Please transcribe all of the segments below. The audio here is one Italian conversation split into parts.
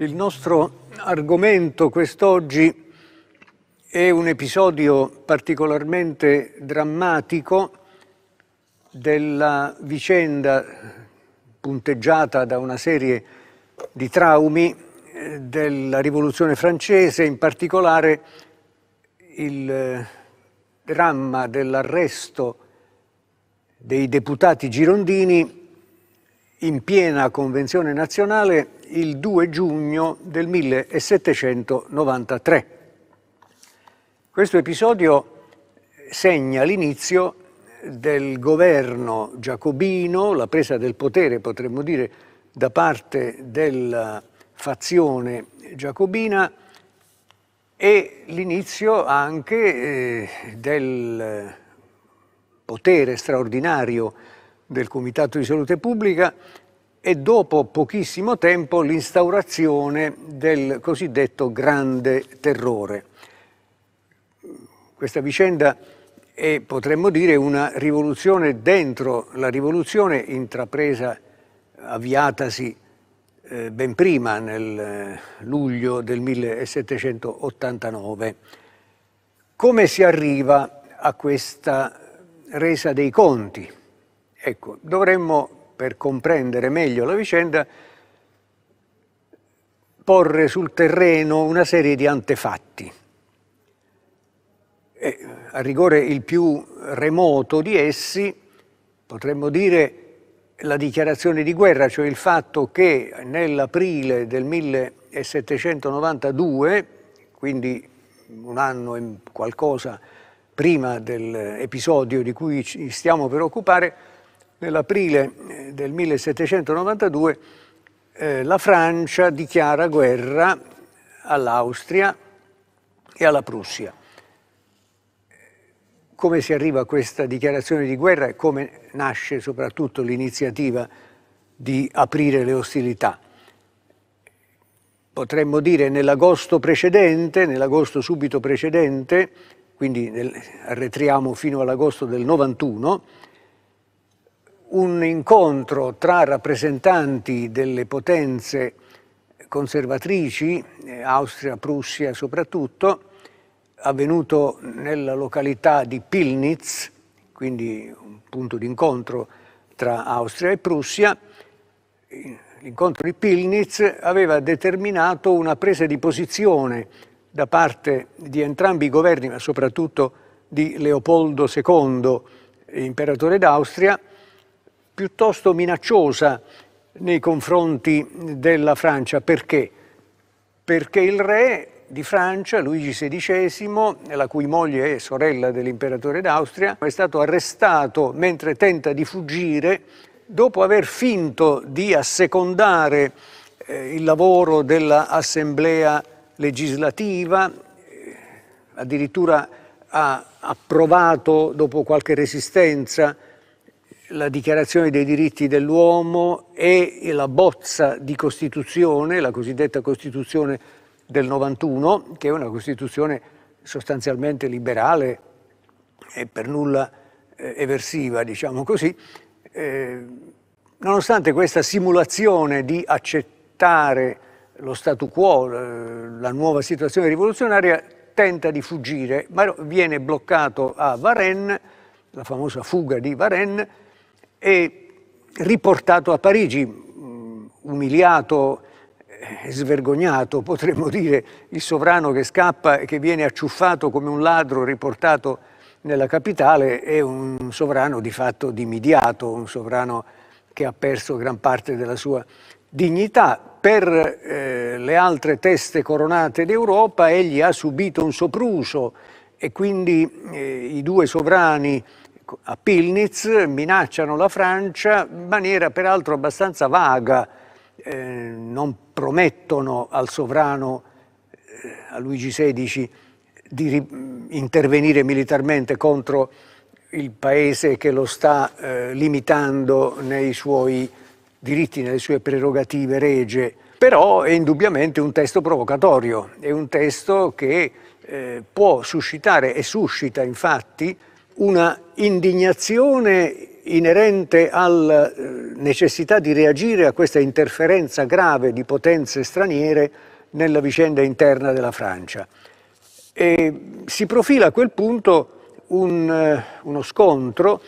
Il nostro argomento quest'oggi è un episodio particolarmente drammatico della vicenda punteggiata da una serie di traumi eh, della rivoluzione francese, in particolare il eh, dramma dell'arresto dei deputati girondini in piena convenzione nazionale il 2 giugno del 1793. Questo episodio segna l'inizio del governo giacobino, la presa del potere, potremmo dire, da parte della fazione giacobina e l'inizio anche eh, del potere straordinario del Comitato di Salute Pubblica e dopo pochissimo tempo l'instaurazione del cosiddetto Grande Terrore. Questa vicenda è, potremmo dire, una rivoluzione dentro la rivoluzione intrapresa, avviatasi eh, ben prima, nel eh, luglio del 1789. Come si arriva a questa resa dei conti? Ecco, dovremmo per comprendere meglio la vicenda, porre sul terreno una serie di antefatti. E, a rigore il più remoto di essi, potremmo dire la dichiarazione di guerra, cioè il fatto che nell'aprile del 1792, quindi un anno e qualcosa prima dell'episodio di cui ci stiamo per occupare, nell'aprile eh, del 1792 eh, la Francia dichiara guerra all'Austria e alla Prussia. Come si arriva a questa dichiarazione di guerra e come nasce soprattutto l'iniziativa di aprire le ostilità? Potremmo dire nell'agosto precedente, nell'agosto subito precedente, quindi nel, arretriamo fino all'agosto del 91, un incontro tra rappresentanti delle potenze conservatrici, eh, Austria, Prussia soprattutto, avvenuto nella località di Pilnitz, quindi un punto d'incontro tra Austria e Prussia, l'incontro di Pilnitz aveva determinato una presa di posizione da parte di entrambi i governi, ma soprattutto di Leopoldo II, eh, imperatore d'Austria, piuttosto minacciosa nei confronti della Francia. Perché? Perché il re di Francia, Luigi XVI, la cui moglie è sorella dell'imperatore d'Austria, è stato arrestato mentre tenta di fuggire dopo aver finto di assecondare eh, il lavoro dell'assemblea legislativa, eh, addirittura ha approvato dopo qualche resistenza la dichiarazione dei diritti dell'uomo e la bozza di Costituzione, la cosiddetta Costituzione del 91, che è una Costituzione sostanzialmente liberale e per nulla eh, eversiva, diciamo così, eh, nonostante questa simulazione di accettare lo statu quo, eh, la nuova situazione rivoluzionaria, tenta di fuggire, ma viene bloccato a Varennes, la famosa fuga di Varennes, e riportato a Parigi, mm, umiliato, e eh, svergognato, potremmo dire, il sovrano che scappa e che viene acciuffato come un ladro riportato nella capitale è un sovrano di fatto dimidiato, un sovrano che ha perso gran parte della sua dignità. Per eh, le altre teste coronate d'Europa egli ha subito un sopruso e quindi eh, i due sovrani Ecco, a Pilnitz minacciano la Francia in maniera peraltro abbastanza vaga, eh, non promettono al sovrano, eh, a Luigi XVI, di intervenire militarmente contro il paese che lo sta eh, limitando nei suoi diritti, nelle sue prerogative regie, però è indubbiamente un testo provocatorio, è un testo che eh, può suscitare e suscita infatti una indignazione inerente alla eh, necessità di reagire a questa interferenza grave di potenze straniere nella vicenda interna della Francia. E si profila a quel punto un, eh, uno scontro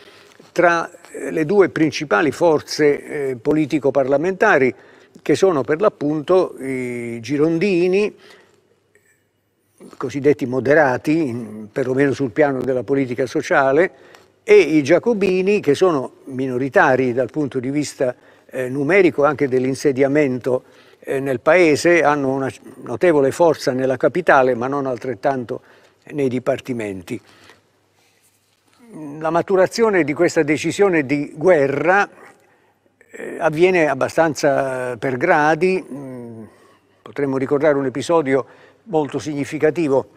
tra eh, le due principali forze eh, politico-parlamentari che sono per l'appunto i girondini cosiddetti moderati, perlomeno sul piano della politica sociale, e i giacobini, che sono minoritari dal punto di vista eh, numerico anche dell'insediamento eh, nel paese, hanno una notevole forza nella capitale, ma non altrettanto nei dipartimenti. La maturazione di questa decisione di guerra eh, avviene abbastanza per gradi, mm, potremmo ricordare un episodio molto significativo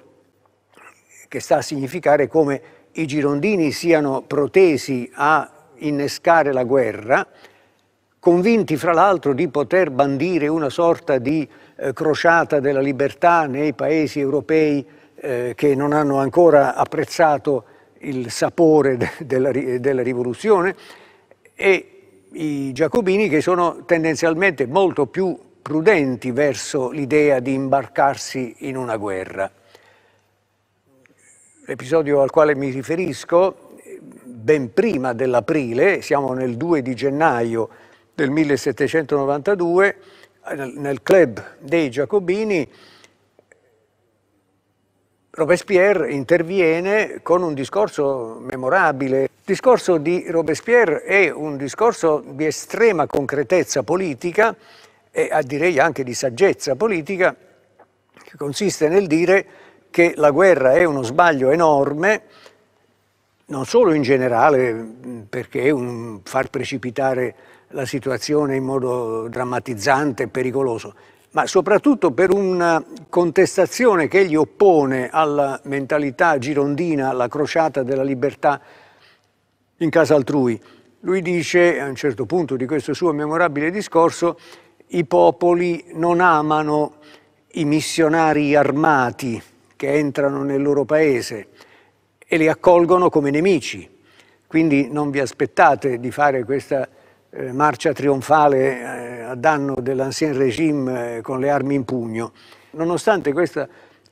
che sta a significare come i girondini siano protesi a innescare la guerra, convinti fra l'altro di poter bandire una sorta di eh, crociata della libertà nei paesi europei eh, che non hanno ancora apprezzato il sapore de della, ri della rivoluzione e i giacobini che sono tendenzialmente molto più prudenti verso l'idea di imbarcarsi in una guerra. L'episodio al quale mi riferisco, ben prima dell'aprile, siamo nel 2 di gennaio del 1792, nel club dei Giacobini, Robespierre interviene con un discorso memorabile. Il discorso di Robespierre è un discorso di estrema concretezza politica e direi anche di saggezza politica, che consiste nel dire che la guerra è uno sbaglio enorme, non solo in generale, mm, perché è un far precipitare la situazione in modo drammatizzante e pericoloso, ma soprattutto per una contestazione che egli oppone alla mentalità girondina, alla crociata della libertà in casa altrui. Lui dice, a un certo punto di questo suo memorabile discorso, i popoli non amano i missionari armati che entrano nel loro paese e li accolgono come nemici. Quindi non vi aspettate di fare questa eh, marcia trionfale eh, a danno dell'ancien regime eh, con le armi in pugno. Nonostante questa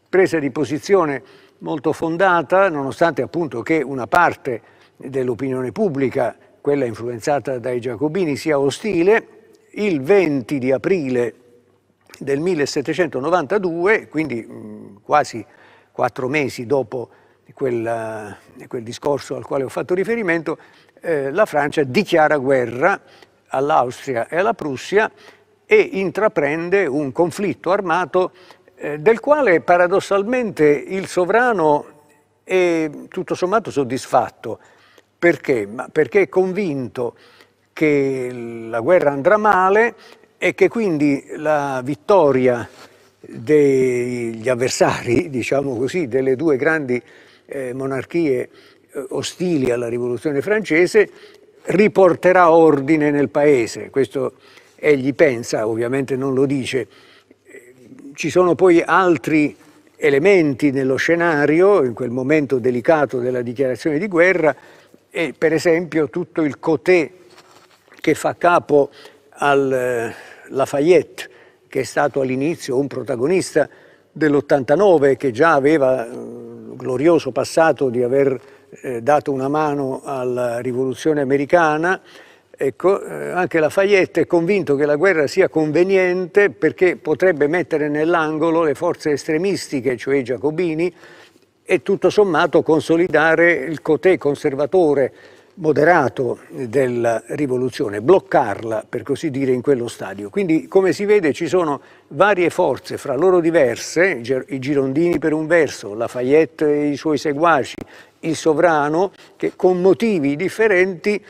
presa di posizione molto fondata, nonostante appunto che una parte dell'opinione pubblica, quella influenzata dai giacobini, sia ostile, il 20 di aprile del 1792, quindi mm, quasi quattro mesi dopo quel, eh, quel discorso al quale ho fatto riferimento, eh, la Francia dichiara guerra all'Austria e alla Prussia e intraprende un conflitto armato eh, del quale paradossalmente il sovrano è tutto sommato soddisfatto. Perché? Ma perché è convinto che la guerra andrà male e che quindi la vittoria degli avversari, diciamo così, delle due grandi eh, monarchie eh, ostili alla rivoluzione francese riporterà ordine nel paese, questo egli pensa, ovviamente non lo dice. Ci sono poi altri elementi nello scenario, in quel momento delicato della dichiarazione di guerra, e per esempio tutto il cotè che fa capo al eh, Lafayette, che è stato all'inizio un protagonista dell'89, che già aveva il eh, glorioso passato di aver eh, dato una mano alla rivoluzione americana, Ecco, anche Lafayette è convinto che la guerra sia conveniente perché potrebbe mettere nell'angolo le forze estremistiche, cioè i giacobini, e tutto sommato consolidare il cotè conservatore moderato della rivoluzione, bloccarla per così dire in quello stadio. Quindi come si vede ci sono varie forze fra loro diverse, i Girondini per un verso, Lafayette e i suoi seguaci, il sovrano, che con motivi differenti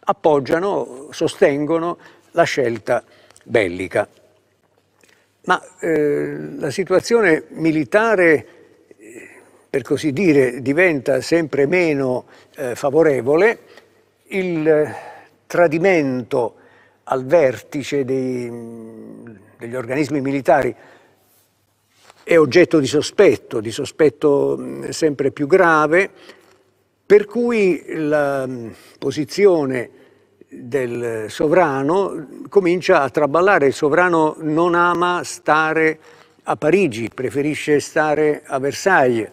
appoggiano, sostengono la scelta bellica. Ma eh, la situazione militare per così dire, diventa sempre meno eh, favorevole, il eh, tradimento al vertice dei, degli organismi militari è oggetto di sospetto, di sospetto sempre più grave, per cui la posizione del sovrano comincia a traballare, il sovrano non ama stare a Parigi, preferisce stare a Versailles,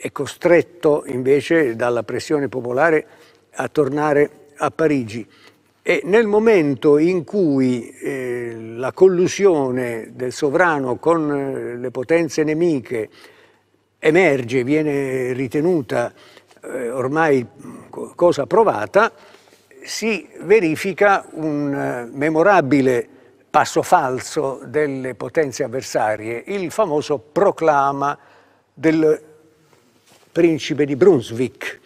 è costretto invece dalla pressione popolare a tornare a Parigi. E nel momento in cui eh, la collusione del sovrano con eh, le potenze nemiche emerge, viene ritenuta eh, ormai cosa provata, si verifica un eh, memorabile passo falso delle potenze avversarie, il famoso proclama del principe di Brunswick,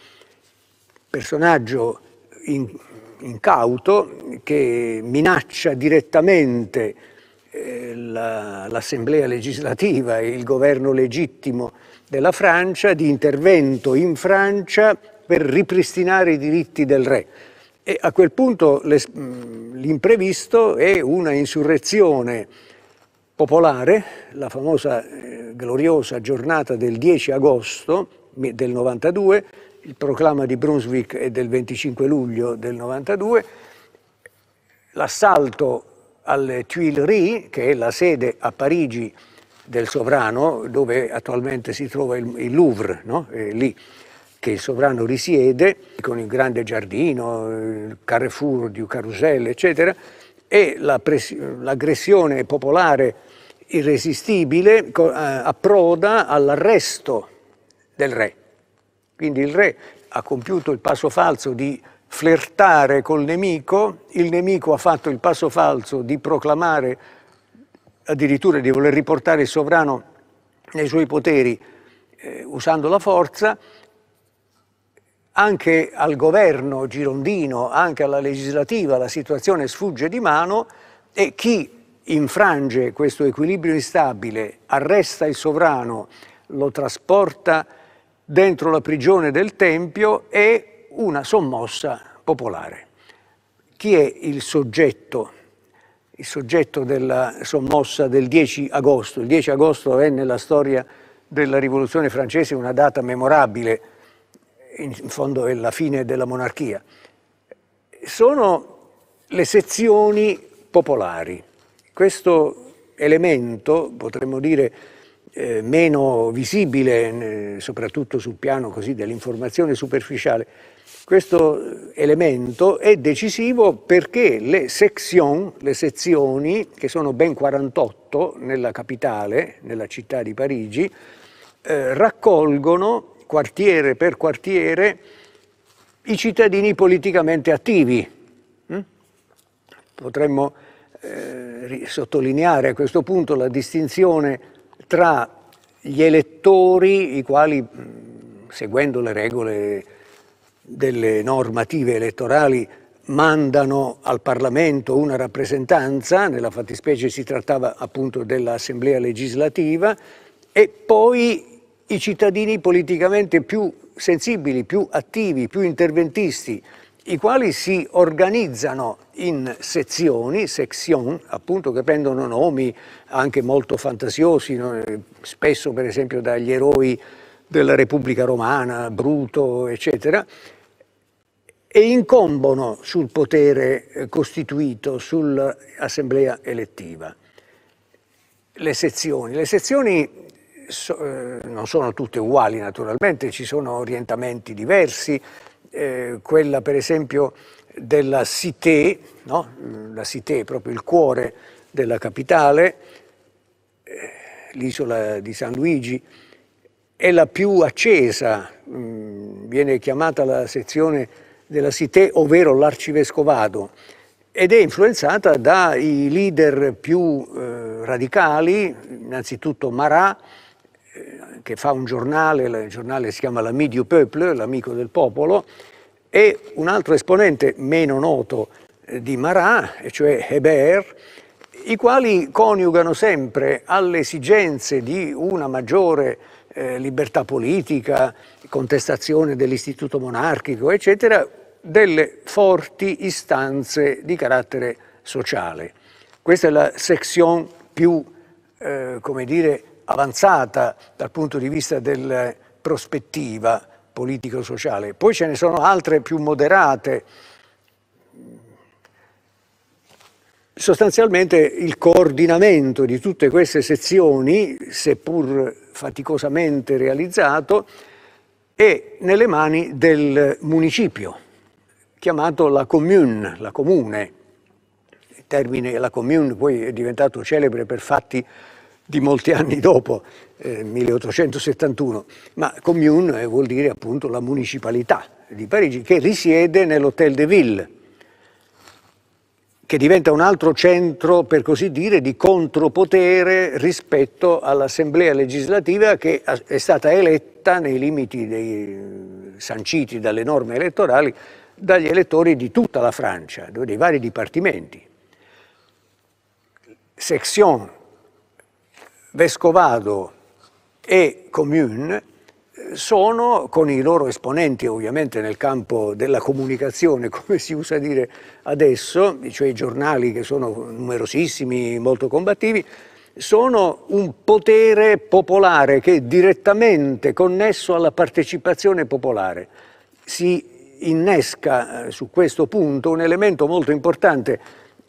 personaggio incauto che minaccia direttamente eh, la, l'assemblea legislativa e il governo legittimo della Francia di intervento in Francia per ripristinare i diritti del re. E a quel punto mm, l'imprevisto è una insurrezione popolare, la famosa eh, gloriosa giornata del 10 agosto, del 92, il proclama di Brunswick è del 25 luglio del 92, l'assalto alle Tuileries, che è la sede a Parigi del sovrano, dove attualmente si trova il, il Louvre, no? lì che il sovrano risiede, con il grande giardino, il Carrefour di Caruselle, eccetera, e l'aggressione la popolare irresistibile eh, approda all'arresto del re. Quindi il re ha compiuto il passo falso di flirtare col nemico, il nemico ha fatto il passo falso di proclamare addirittura di voler riportare il sovrano nei suoi poteri eh, usando la forza, anche al governo girondino, anche alla legislativa la situazione sfugge di mano e chi infrange questo equilibrio instabile, arresta il sovrano, lo trasporta dentro la prigione del Tempio è una sommossa popolare. Chi è il soggetto? Il soggetto della sommossa del 10 agosto. Il 10 agosto è nella storia della rivoluzione francese una data memorabile, in fondo è la fine della monarchia. Sono le sezioni popolari. Questo elemento, potremmo dire, eh, meno visibile, soprattutto sul piano così, dell'informazione superficiale. Questo elemento è decisivo perché le section, le sezioni, che sono ben 48 nella capitale, nella città di Parigi, eh, raccolgono quartiere per quartiere i cittadini politicamente attivi. Mm? Potremmo eh, sottolineare a questo punto la distinzione tra gli elettori, i quali, seguendo le regole delle normative elettorali, mandano al Parlamento una rappresentanza, nella fattispecie si trattava appunto dell'Assemblea legislativa, e poi i cittadini politicamente più sensibili, più attivi, più interventisti, i quali si organizzano in sezioni, section, appunto che prendono nomi anche molto fantasiosi, eh, spesso per esempio dagli eroi della Repubblica Romana, Bruto, eccetera, e incombono sul potere eh, costituito, sull'assemblea elettiva. Le sezioni. Le sezioni eh, non sono tutte uguali naturalmente, ci sono orientamenti diversi, eh, quella per esempio della Cité, no? la Cité è proprio il cuore della capitale, eh, l'isola di San Luigi, è la più accesa, mh, mm, viene chiamata la sezione della Cité, ovvero l'arcivescovado, ed è influenzata dai leader più eh, radicali, innanzitutto Marat, eh, che fa un giornale, il giornale si chiama L'Ami du Peuple, l'amico del popolo, e un altro esponente meno noto eh, di Marat, cioè Hébert, i quali coniugano sempre alle esigenze di una maggiore eh, libertà politica, contestazione dell'istituto monarchico, eccetera, delle forti istanze di carattere sociale. Questa è la section più, eh, come dire, avanzata dal punto di vista della prospettiva politico-sociale. Poi ce ne sono altre più moderate. Sostanzialmente il coordinamento di tutte queste sezioni, seppur faticosamente realizzato, è nelle mani del municipio, chiamato la commune, la comune. Il termine la commune poi è diventato celebre per fatti di molti anni dopo, eh, 1871, ma commune eh, vuol dire appunto la municipalità di Parigi che risiede nell'Hôtel de Ville, che diventa un altro centro, per così dire, di contropotere rispetto all'Assemblea legislativa che è stata eletta nei limiti dei, sanciti dalle norme elettorali dagli elettori di tutta la Francia, dei vari dipartimenti. Section Vescovado e Commune eh, sono con i loro esponenti ovviamente nel campo della comunicazione, come si usa dire adesso, cioè i giornali che sono numerosissimi, molto combattivi, sono un potere popolare che è direttamente connesso alla partecipazione popolare. Si innesca eh, su questo punto un elemento molto importante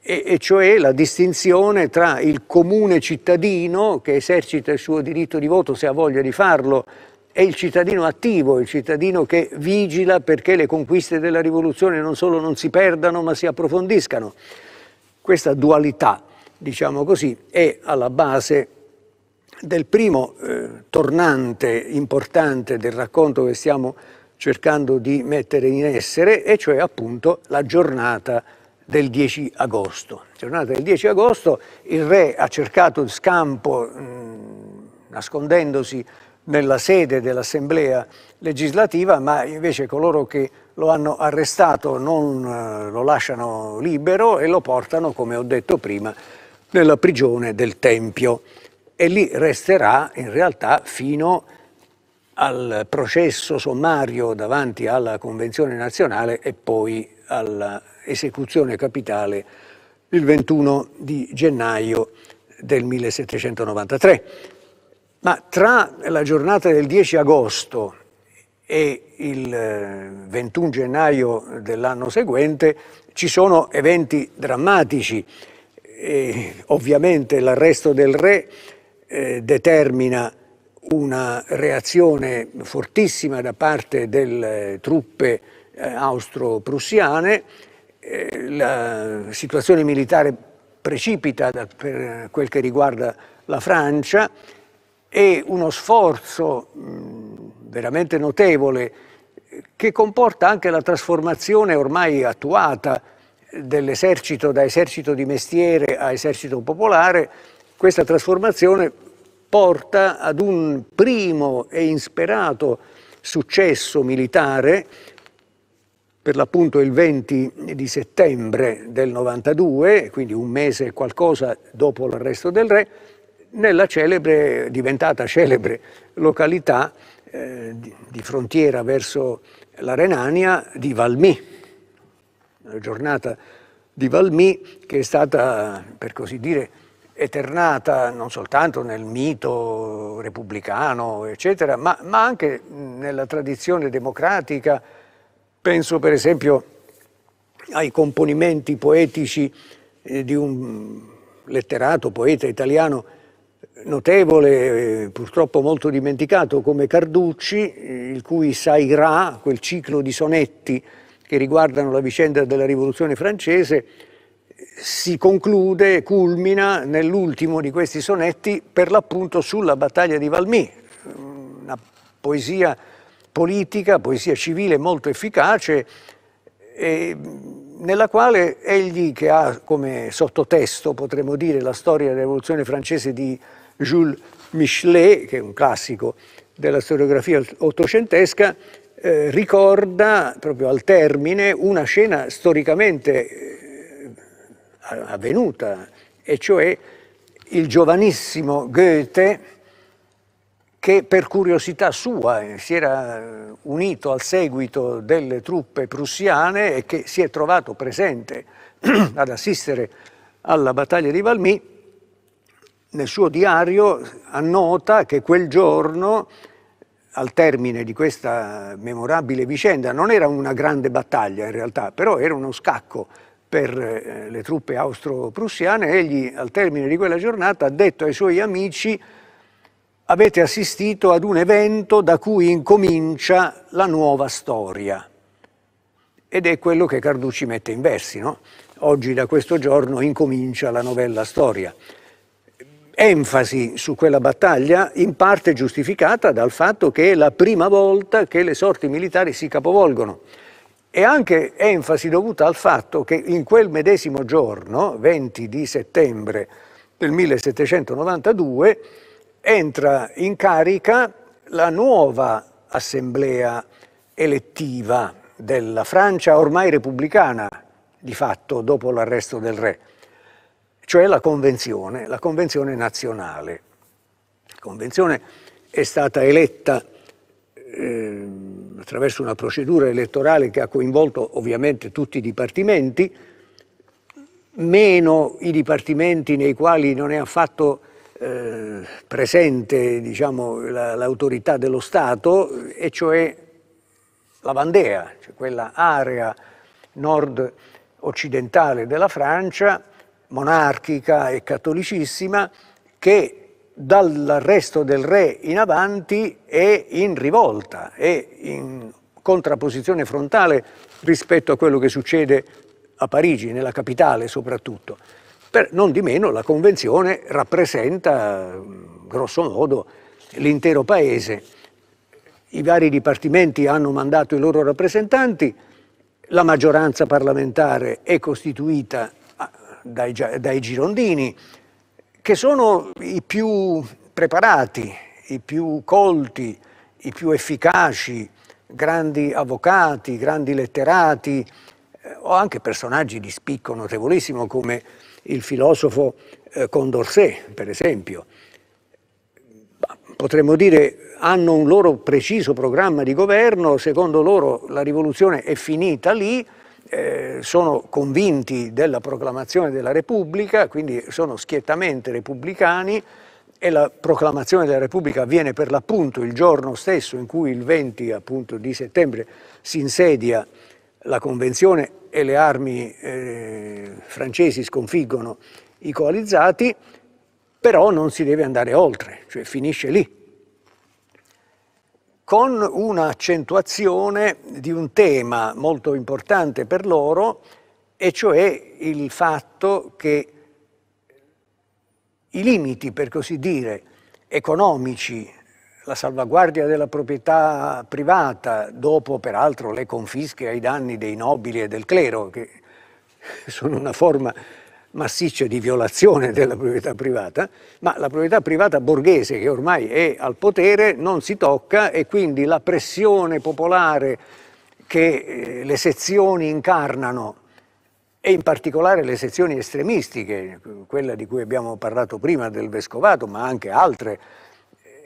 e, e cioè la distinzione tra il comune cittadino che esercita il suo diritto di voto se ha voglia di farlo e il cittadino attivo, il cittadino che vigila perché le conquiste della rivoluzione non solo non si perdano ma si approfondiscano. Questa dualità, diciamo così, è alla base del primo eh, tornante importante del racconto che stiamo cercando di mettere in essere, e cioè appunto la giornata del 10 agosto. Giornata del 10 agosto il re ha cercato scampo mh, mm, nascondendosi nella sede dell'Assemblea legislativa, ma invece coloro che lo hanno arrestato non eh, lo lasciano libero e lo portano, come ho detto prima, nella prigione del Tempio e lì resterà in realtà fino al processo sommario davanti alla Convenzione nazionale e poi all'esecuzione capitale il 21 di gennaio del 1793. Ma tra la giornata del 10 agosto e il 21 eh, gennaio dell'anno seguente ci sono eventi drammatici. E ovviamente l'arresto del re eh, determina una reazione fortissima da parte delle truppe eh, austro-prussiane, eh, la situazione militare precipita da, per quel che riguarda la Francia e uno sforzo mh, veramente notevole che comporta anche la trasformazione ormai attuata dell'esercito da esercito di mestiere a esercito popolare, questa trasformazione porta ad un primo e insperato successo militare per l'appunto il 20 di settembre del 92, quindi un mese e qualcosa dopo l'arresto del re, nella celebre, diventata celebre località eh, di, di, frontiera verso la Renania di Valmy, la giornata di Valmy che è stata, per così dire, eternata non soltanto nel mito repubblicano, eccetera, ma, ma anche nella tradizione democratica Penso per esempio ai componimenti poetici eh, di un letterato, poeta italiano notevole, eh, purtroppo molto dimenticato, come Carducci, eh, il cui Sairà, quel ciclo di sonetti che riguardano la vicenda della rivoluzione francese, si conclude, culmina nell'ultimo di questi sonetti per l'appunto sulla battaglia di Valmy, una poesia politica, poesia civile molto efficace, eh, nella quale egli, che ha come sottotesto, potremmo dire, la storia della rivoluzione francese di Jules Michelet, che è un classico della storiografia ottocentesca, eh, ricorda proprio al termine una scena storicamente eh, avvenuta, e cioè il giovanissimo Goethe, che per curiosità sua eh, si era eh, unito al seguito delle truppe prussiane e che si è trovato presente ad assistere alla battaglia di Valmy, nel suo diario annota che quel giorno, al termine di questa memorabile vicenda, non era una grande battaglia in realtà, però era uno scacco per eh, le truppe austro-prussiane, egli al termine di quella giornata ha detto ai suoi amici avete assistito ad un evento da cui incomincia la nuova storia. Ed è quello che Carducci mette in versi, no? Oggi da questo giorno incomincia la novella storia. Enfasi su quella battaglia in parte giustificata dal fatto che è la prima volta che le sorti militari si capovolgono e anche enfasi dovuta al fatto che in quel medesimo giorno, 20 di settembre del 1792, entra in carica la nuova assemblea elettiva della Francia, ormai repubblicana di fatto dopo l'arresto del re, cioè la convenzione, la convenzione nazionale. La convenzione è stata eletta eh, attraverso una procedura elettorale che ha coinvolto ovviamente tutti i dipartimenti, meno i dipartimenti nei quali non è affatto eh, presente diciamo, l'autorità la, dello Stato, e cioè la Vandea, cioè quella area nord-occidentale della Francia, monarchica e cattolicissima, che dall'arresto del re in avanti è in rivolta, è in contrapposizione frontale rispetto a quello che succede a Parigi, nella capitale soprattutto. Per, non di meno la Convenzione rappresenta grosso modo l'intero Paese. I vari dipartimenti hanno mandato i loro rappresentanti, la maggioranza parlamentare è costituita ah, dai, dai girondini, che sono i più preparati, i più colti, i più efficaci, grandi avvocati, grandi letterati, eh, o anche personaggi di spicco notevolissimo come il filosofo eh, Condorcet, per esempio. Potremmo dire hanno un loro preciso programma di governo, secondo loro la rivoluzione è finita lì, eh, sono convinti della proclamazione della Repubblica, quindi sono schiettamente repubblicani e la proclamazione della Repubblica avviene per l'appunto il giorno stesso in cui il 20 appunto, di settembre si insedia la Convenzione e le armi eh, francesi sconfiggono i coalizzati, però non si deve andare oltre, cioè finisce lì. Con un'accentuazione di un tema molto importante per loro, e cioè il fatto che i limiti, per così dire, economici la salvaguardia della proprietà privata, dopo peraltro le confische ai danni dei nobili e del clero, che sono una forma massiccia di violazione della proprietà privata, ma la proprietà privata borghese che ormai è al potere non si tocca e quindi la pressione popolare che eh, le sezioni incarnano e in particolare le sezioni estremistiche, quella di cui abbiamo parlato prima del Vescovato, ma anche altre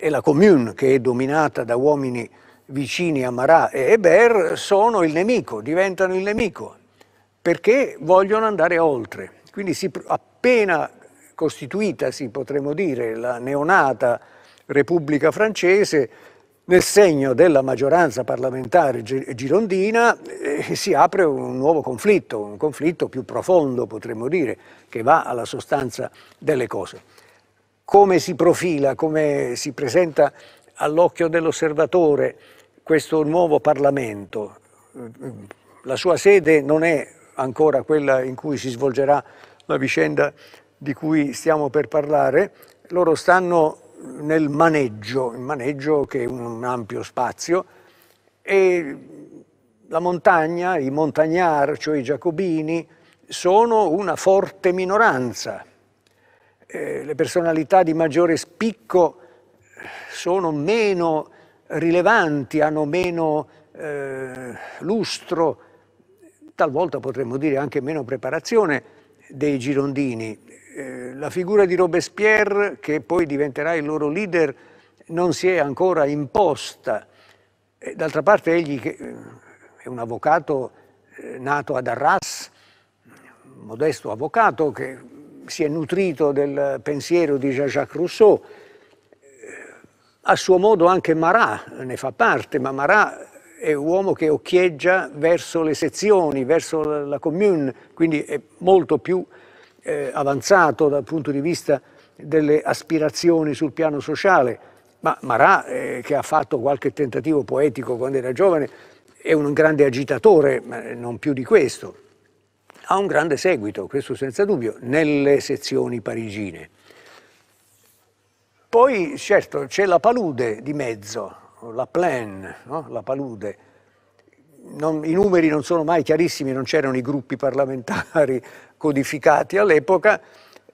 e la commune, che è dominata da uomini vicini a Marat e Hébert, sono il nemico, diventano il nemico, perché vogliono andare oltre. Quindi si, appena costituitasi, potremmo dire, la neonata Repubblica Francese, nel segno della maggioranza parlamentare girondina eh, si apre un nuovo conflitto, un conflitto più profondo potremmo dire, che va alla sostanza delle cose come si profila, come si presenta all'occhio dell'osservatore questo nuovo Parlamento. La sua sede non è ancora quella in cui si svolgerà la vicenda di cui stiamo per parlare, loro stanno nel maneggio, il maneggio che è un ampio spazio, e la montagna, i montagnar, cioè i giacobini, sono una forte minoranza eh, le personalità di maggiore spicco eh, sono meno rilevanti, hanno meno eh, lustro, talvolta potremmo dire anche meno preparazione dei girondini. Eh, la figura di Robespierre, che poi diventerà il loro leader, non si è ancora imposta. D'altra parte egli che, eh, è un avvocato nato ad Arras, modesto avvocato che si è nutrito del pensiero di Jean-Jacques Rousseau, a suo modo anche Marat ne fa parte, ma Marat è un uomo che occhieggia verso le sezioni, verso la commune, quindi è molto più eh, avanzato dal punto di vista delle aspirazioni sul piano sociale. Ma Marat, eh, che ha fatto qualche tentativo poetico quando era giovane, è un grande agitatore, ma non più di questo ha un grande seguito, questo senza dubbio, nelle sezioni parigine. Poi, certo, c'è la palude di mezzo, la plaine, no? la palude. Non, I numeri non sono mai chiarissimi, non c'erano i gruppi parlamentari codificati all'epoca,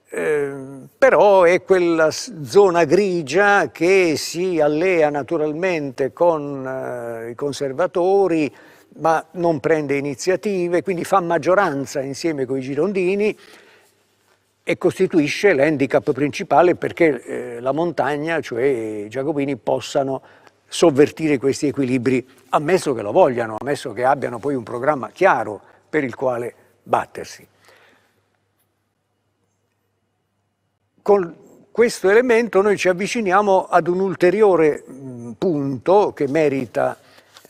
eh, però è quella zona grigia che si allea naturalmente con eh, i conservatori, ma non prende iniziative, quindi fa maggioranza insieme con i girondini e costituisce l'handicap principale perché eh, la montagna, cioè i giacobini, possano sovvertire questi equilibri, ammesso che lo vogliano, ammesso che abbiano poi un programma chiaro per il quale battersi. Con questo elemento noi ci avviciniamo ad un ulteriore punto che merita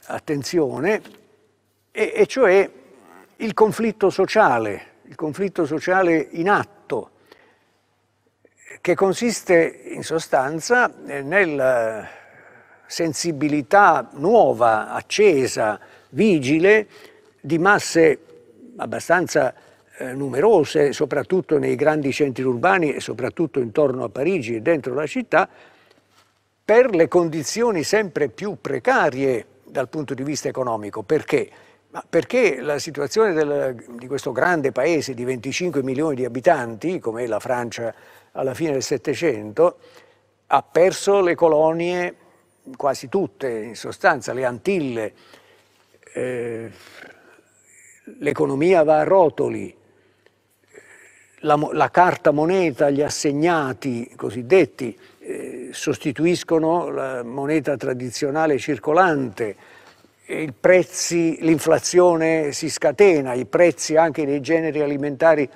attenzione, e, e cioè il conflitto sociale, il conflitto sociale in atto, che consiste in sostanza eh, nella eh, sensibilità nuova, accesa, vigile, di masse abbastanza eh, numerose, soprattutto nei grandi centri urbani e soprattutto intorno a Parigi e dentro la città, per le condizioni sempre più precarie dal punto di vista economico. Perché? Ma perché la situazione del, di questo grande paese di 25 milioni di abitanti, come la Francia alla fine del Settecento, ha perso le colonie, quasi tutte in sostanza, le Antille, eh, l'economia va a rotoli, la, la, carta moneta, gli assegnati cosiddetti, eh, sostituiscono la moneta tradizionale circolante, prezzi, l'inflazione si scatena, i prezzi anche dei generi alimentari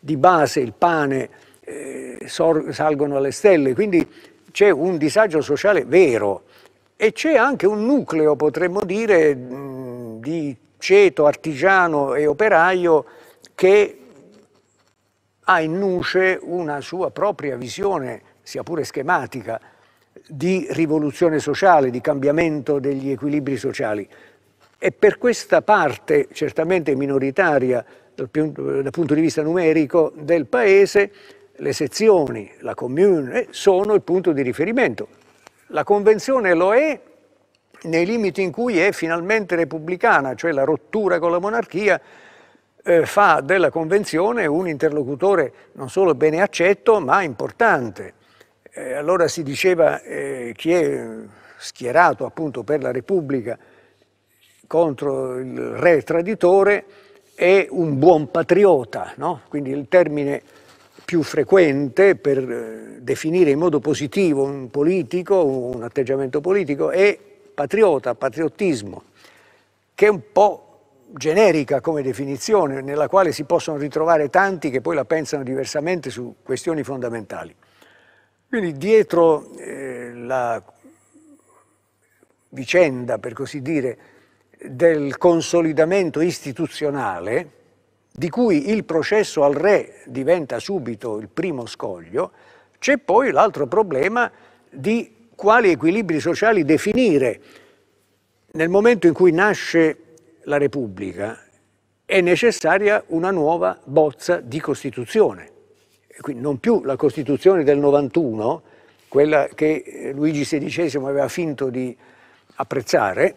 di base, il pane, eh, salgono alle stelle, quindi c'è un disagio sociale vero e c'è anche un nucleo, potremmo dire, mh, di ceto artigiano e operaio che ha in nuce una sua propria visione, sia pure schematica, di rivoluzione sociale, di cambiamento degli equilibri sociali. E per questa parte, certamente minoritaria dal, dal punto di vista numerico del Paese, le sezioni, la commune, eh, sono il punto di riferimento. La Convenzione lo è nei limiti in cui è finalmente repubblicana, cioè la rottura con la monarchia eh, fa della Convenzione un interlocutore non solo bene accetto, ma importante. Eh, allora si diceva eh, chi è schierato appunto per la Repubblica contro il re traditore è un buon patriota, no? quindi il termine più frequente per eh, definire in modo positivo un politico, un atteggiamento politico, è patriota, patriottismo, che è un po' generica come definizione, nella quale si possono ritrovare tanti che poi la pensano diversamente su questioni fondamentali. Quindi dietro eh, la vicenda, per così dire, del consolidamento istituzionale, di cui il processo al re diventa subito il primo scoglio, c'è poi l'altro problema di quali equilibri sociali definire. Nel momento in cui nasce la Repubblica è necessaria una nuova bozza di Costituzione quindi non più la Costituzione del 91, quella che eh, Luigi XVI aveva finto di apprezzare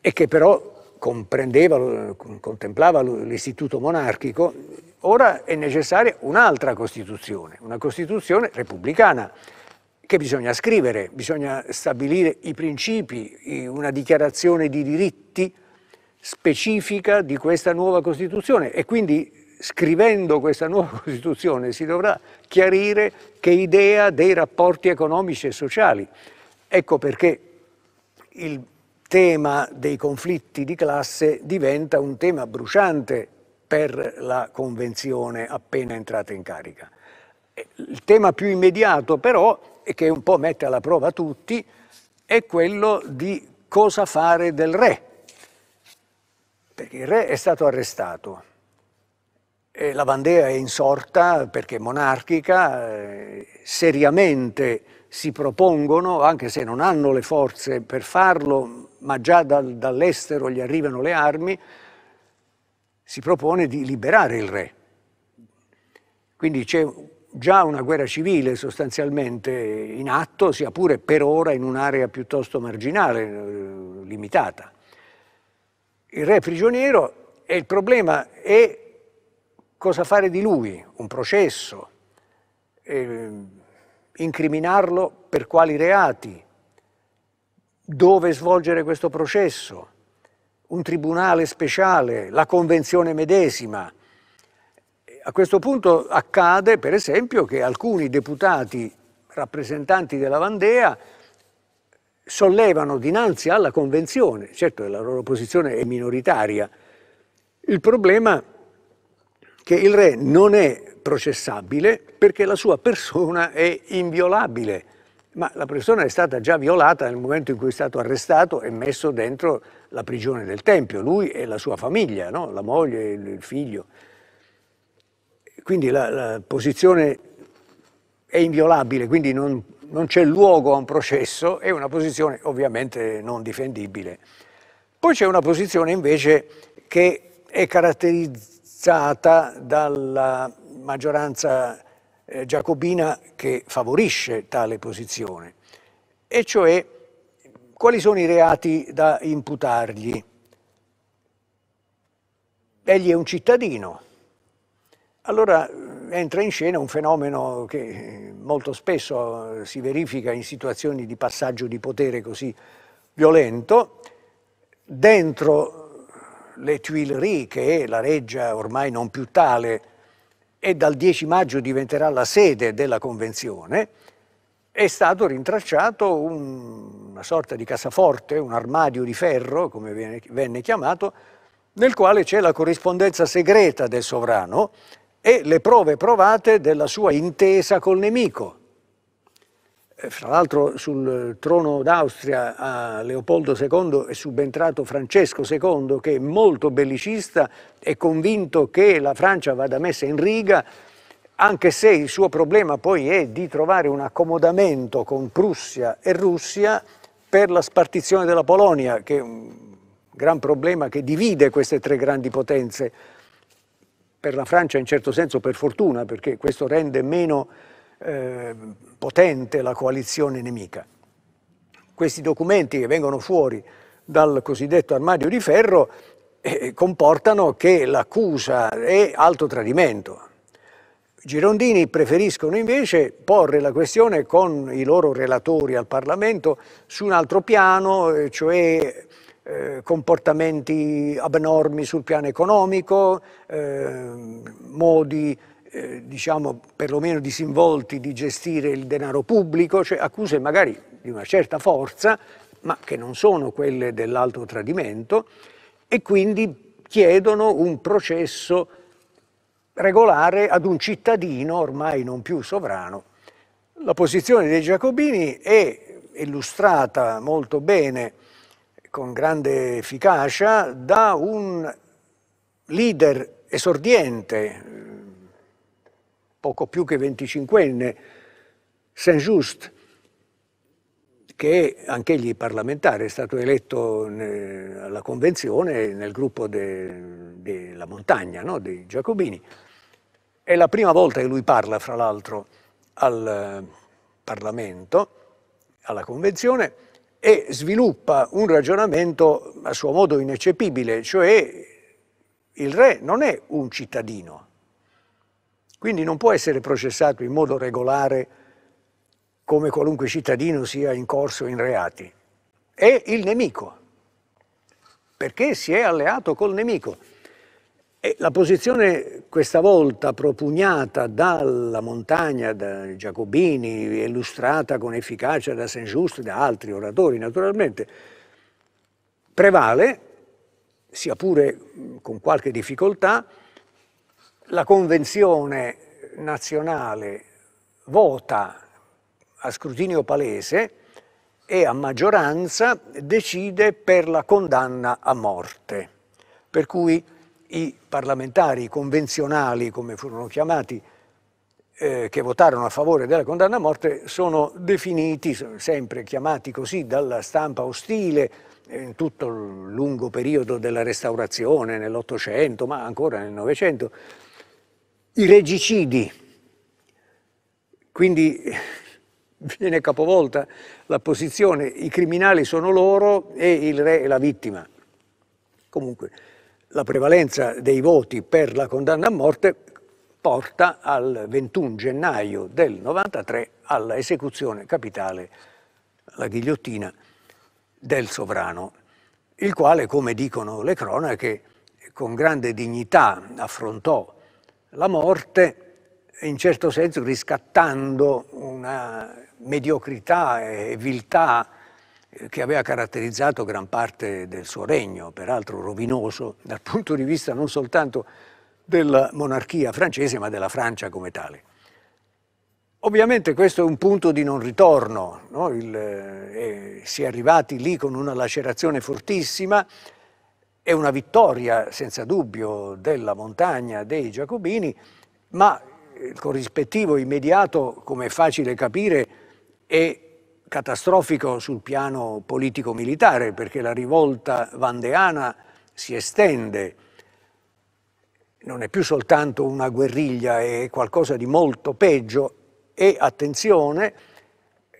e che però comprendeva, contemplava l'istituto monarchico, ora è necessaria un'altra Costituzione, una Costituzione repubblicana che bisogna scrivere, bisogna stabilire i principi, una dichiarazione di diritti specifica di questa nuova Costituzione e quindi scrivendo questa nuova Costituzione si dovrà chiarire che idea dei rapporti economici e sociali. Ecco perché il tema dei conflitti di classe diventa un tema bruciante per la Convenzione appena entrata in carica. Il tema più immediato però, e che un po' mette alla prova tutti, è quello di cosa fare del re, perché il re è stato arrestato eh, la bandea è insorta perché è monarchica, eh, seriamente si propongono, anche se non hanno le forze per farlo, ma già dal, dall'estero gli arrivano le armi, si propone di liberare il re. Quindi c'è già una guerra civile sostanzialmente in atto, sia pure per ora in un'area piuttosto marginale, eh, limitata. Il re è prigioniero e il problema è cosa fare di lui, un processo, eh, incriminarlo per quali reati, dove svolgere questo processo, un tribunale speciale, la convenzione medesima. A questo punto accade, per esempio, che alcuni deputati rappresentanti della Vandea sollevano dinanzi alla convenzione, certo la loro posizione è minoritaria, il problema che il re non è processabile perché la sua persona è inviolabile, ma la persona è stata già violata nel momento in cui è stato arrestato e messo dentro la prigione del Tempio, lui e la sua famiglia, no? la moglie, il figlio. Quindi la, la posizione è inviolabile, quindi non, non c'è luogo a un processo, è una posizione ovviamente non difendibile. Poi c'è una posizione invece che è caratterizzata apprezzata dalla maggioranza eh, giacobina che favorisce tale posizione, e cioè quali sono i reati da imputargli. Egli è un cittadino, allora eh, entra in scena un fenomeno che eh, molto spesso eh, si verifica in situazioni di passaggio di potere così violento, dentro le Tuileries, che è la reggia ormai non più tale e dal 10 maggio diventerà la sede della Convenzione, è stato rintracciato un, una sorta di cassaforte, un armadio di ferro, come viene, venne chiamato, nel quale c'è la corrispondenza segreta del sovrano e le prove provate della sua intesa col nemico, eh, fra l'altro sul eh, trono d'Austria a Leopoldo II è subentrato Francesco II che è molto bellicista e convinto che la Francia vada messa in riga anche se il suo problema poi è di trovare un accomodamento con Prussia e Russia per la spartizione della Polonia, che è un gran problema che divide queste tre grandi potenze. Per la Francia in certo senso per fortuna, perché questo rende meno eh, potente la coalizione nemica. Questi documenti che vengono fuori dal cosiddetto armadio di ferro eh, comportano che l'accusa è alto tradimento. Girondini preferiscono invece porre la questione con i loro relatori al Parlamento su un altro piano, eh, cioè eh, comportamenti abnormi sul piano economico, eh, modi eh, diciamo, perlomeno disinvolti di gestire il denaro pubblico, cioè accuse magari di una certa forza, ma che non sono quelle dell'alto tradimento, e quindi chiedono un processo regolare ad un cittadino ormai non più sovrano. La posizione dei Giacobini è illustrata molto bene, con grande efficacia, da un leader esordiente, poco più che 25enne, Saint-Just, che anch'egli parlamentare, è stato eletto alla convenzione nel gruppo della de montagna, no? dei Giacobini. È la prima volta che lui parla, fra l'altro, al eh, Parlamento, alla convenzione, e sviluppa un ragionamento a suo modo ineccepibile, cioè il re non è un cittadino, quindi non può essere processato in modo regolare come qualunque cittadino sia in corso in reati. È il nemico, perché si è alleato col nemico. E la posizione questa volta propugnata dalla montagna, da Giacobini, illustrata con efficacia da Saint-Just e da altri oratori naturalmente, prevale, sia pure con qualche difficoltà, la Convenzione nazionale vota a scrutinio palese e a maggioranza decide per la condanna a morte. Per cui i parlamentari convenzionali, come furono chiamati, eh, che votarono a favore della condanna a morte, sono definiti, sempre chiamati così dalla stampa ostile, eh, in tutto il lungo periodo della restaurazione, nell'Ottocento, ma ancora nel Novecento, i regicidi, quindi viene capovolta la posizione, i criminali sono loro e il re è la vittima. Comunque la prevalenza dei voti per la condanna a morte porta al 21 gennaio del 93 alla esecuzione capitale, la ghigliottina del sovrano, il quale, come dicono le cronache, con grande dignità affrontò la morte, in certo senso riscattando una mediocrità e viltà eh, che aveva caratterizzato gran parte del suo regno, peraltro rovinoso dal punto di vista non soltanto della monarchia francese, ma della Francia come tale. Ovviamente questo è un punto di non ritorno, no? Il, eh, eh si è arrivati lì con una lacerazione fortissima, è una vittoria senza dubbio della montagna dei Giacobini, ma eh, il corrispettivo immediato, come è facile capire, è catastrofico sul piano politico-militare, perché la rivolta vandeana si estende, non è più soltanto una guerriglia, è qualcosa di molto peggio e, attenzione,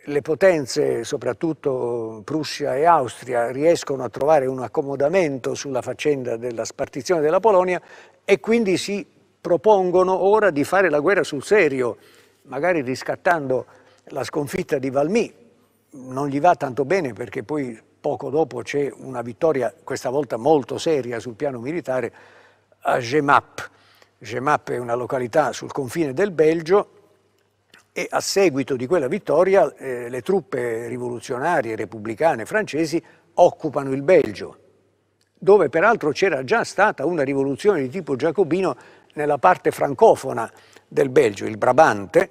le potenze, soprattutto Prussia e Austria, riescono a trovare un accomodamento sulla faccenda della spartizione della Polonia e quindi si propongono ora di fare la guerra sul serio, magari riscattando la sconfitta di Valmy. Non gli va tanto bene perché poi poco dopo c'è una vittoria, questa volta molto seria sul piano militare, a Gemap. Gemap è una località sul confine del Belgio e a seguito di quella vittoria eh, le truppe rivoluzionarie repubblicane francesi occupano il Belgio, dove peraltro c'era già stata una rivoluzione di tipo giacobino nella parte francofona del Belgio, il Brabante,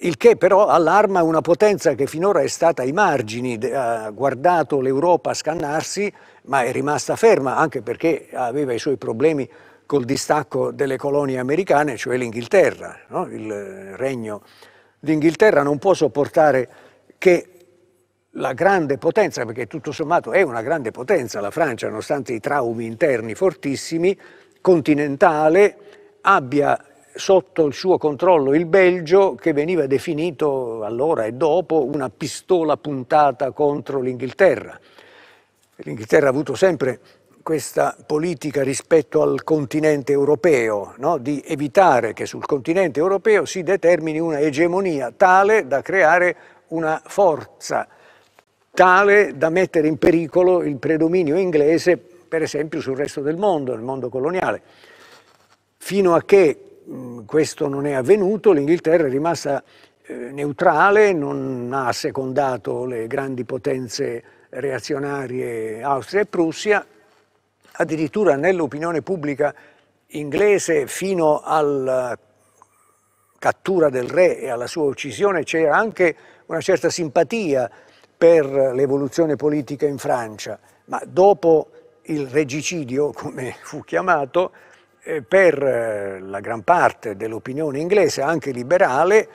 il che però allarma una potenza che finora è stata ai margini, ha guardato l'Europa scannarsi, ma è rimasta ferma anche perché aveva i suoi problemi col distacco delle colonie americane, cioè l'Inghilterra. No? Il eh, regno d'Inghilterra non può sopportare che la grande potenza, perché tutto sommato è una grande potenza la Francia, nonostante i traumi interni fortissimi, continentale, abbia sotto il suo controllo il Belgio, che veniva definito allora e dopo una pistola puntata contro l'Inghilterra. L'Inghilterra ha avuto sempre questa politica rispetto al continente europeo, no? di evitare che sul continente europeo si determini una egemonia tale da creare una forza, tale da mettere in pericolo il predominio inglese, per esempio, sul resto del mondo, nel mondo coloniale. Fino a che mh, questo non è avvenuto, l'Inghilterra è rimasta eh, neutrale, non ha secondato le grandi potenze reazionarie Austria e Prussia addirittura nell'opinione pubblica inglese fino alla eh, cattura del re e alla sua uccisione c'era anche una certa simpatia per l'evoluzione politica in Francia, ma dopo il regicidio, come fu chiamato, eh, per eh, la gran parte dell'opinione inglese, anche liberale,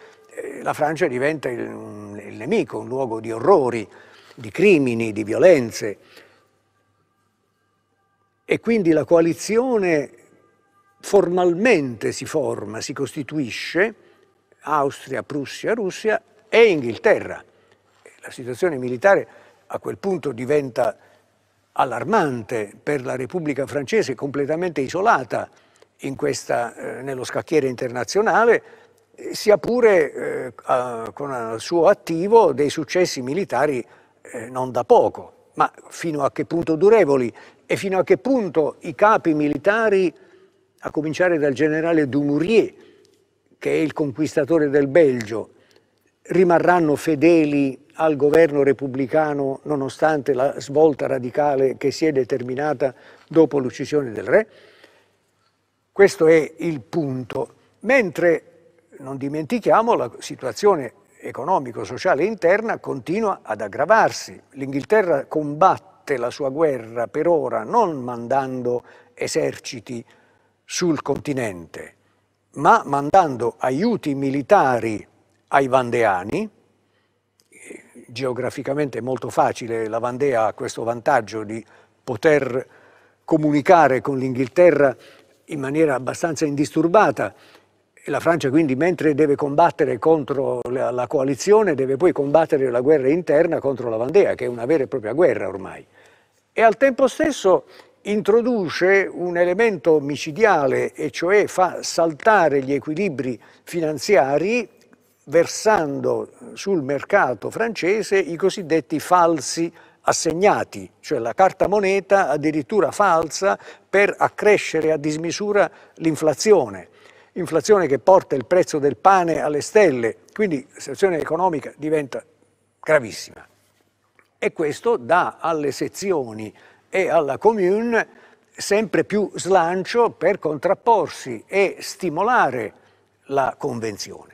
la Francia diventa il, nemico, un luogo di orrori, di crimini, di violenze, e quindi la coalizione formalmente si forma, si costituisce, Austria, Prussia, Russia e Inghilterra. La situazione militare a quel punto diventa allarmante per la Repubblica francese, completamente isolata questa, eh, nello scacchiere internazionale, sia pure eh, a, con eh, al suo attivo dei successi militari eh, non da poco, ma fino a che punto durevoli e fino a che punto i capi militari, a cominciare dal generale Dumouriez, che è il conquistatore del Belgio, rimarranno fedeli al governo repubblicano nonostante la svolta radicale che si è determinata dopo l'uccisione del re? Questo è il punto. Mentre, non dimentichiamo, la situazione economico-sociale interna continua ad aggravarsi. L'Inghilterra combatte combatte la sua guerra per ora non mandando eserciti sul continente, ma mandando aiuti militari ai vandeani, geograficamente è molto facile, la Vandea ha questo vantaggio di poter comunicare con l'Inghilterra in maniera abbastanza indisturbata la Francia quindi mentre deve combattere contro la, la, coalizione deve poi combattere la guerra interna contro la Vandea, che è una vera e propria guerra ormai. E al tempo stesso introduce un elemento micidiale, e cioè fa saltare gli equilibri finanziari versando sul mercato francese i cosiddetti falsi assegnati, cioè la carta moneta addirittura falsa per accrescere a dismisura l'inflazione inflazione che porta il prezzo del pane alle stelle, quindi la situazione economica diventa gravissima. E questo dà alle sezioni e alla commune sempre più slancio per contrapporsi e stimolare la convenzione.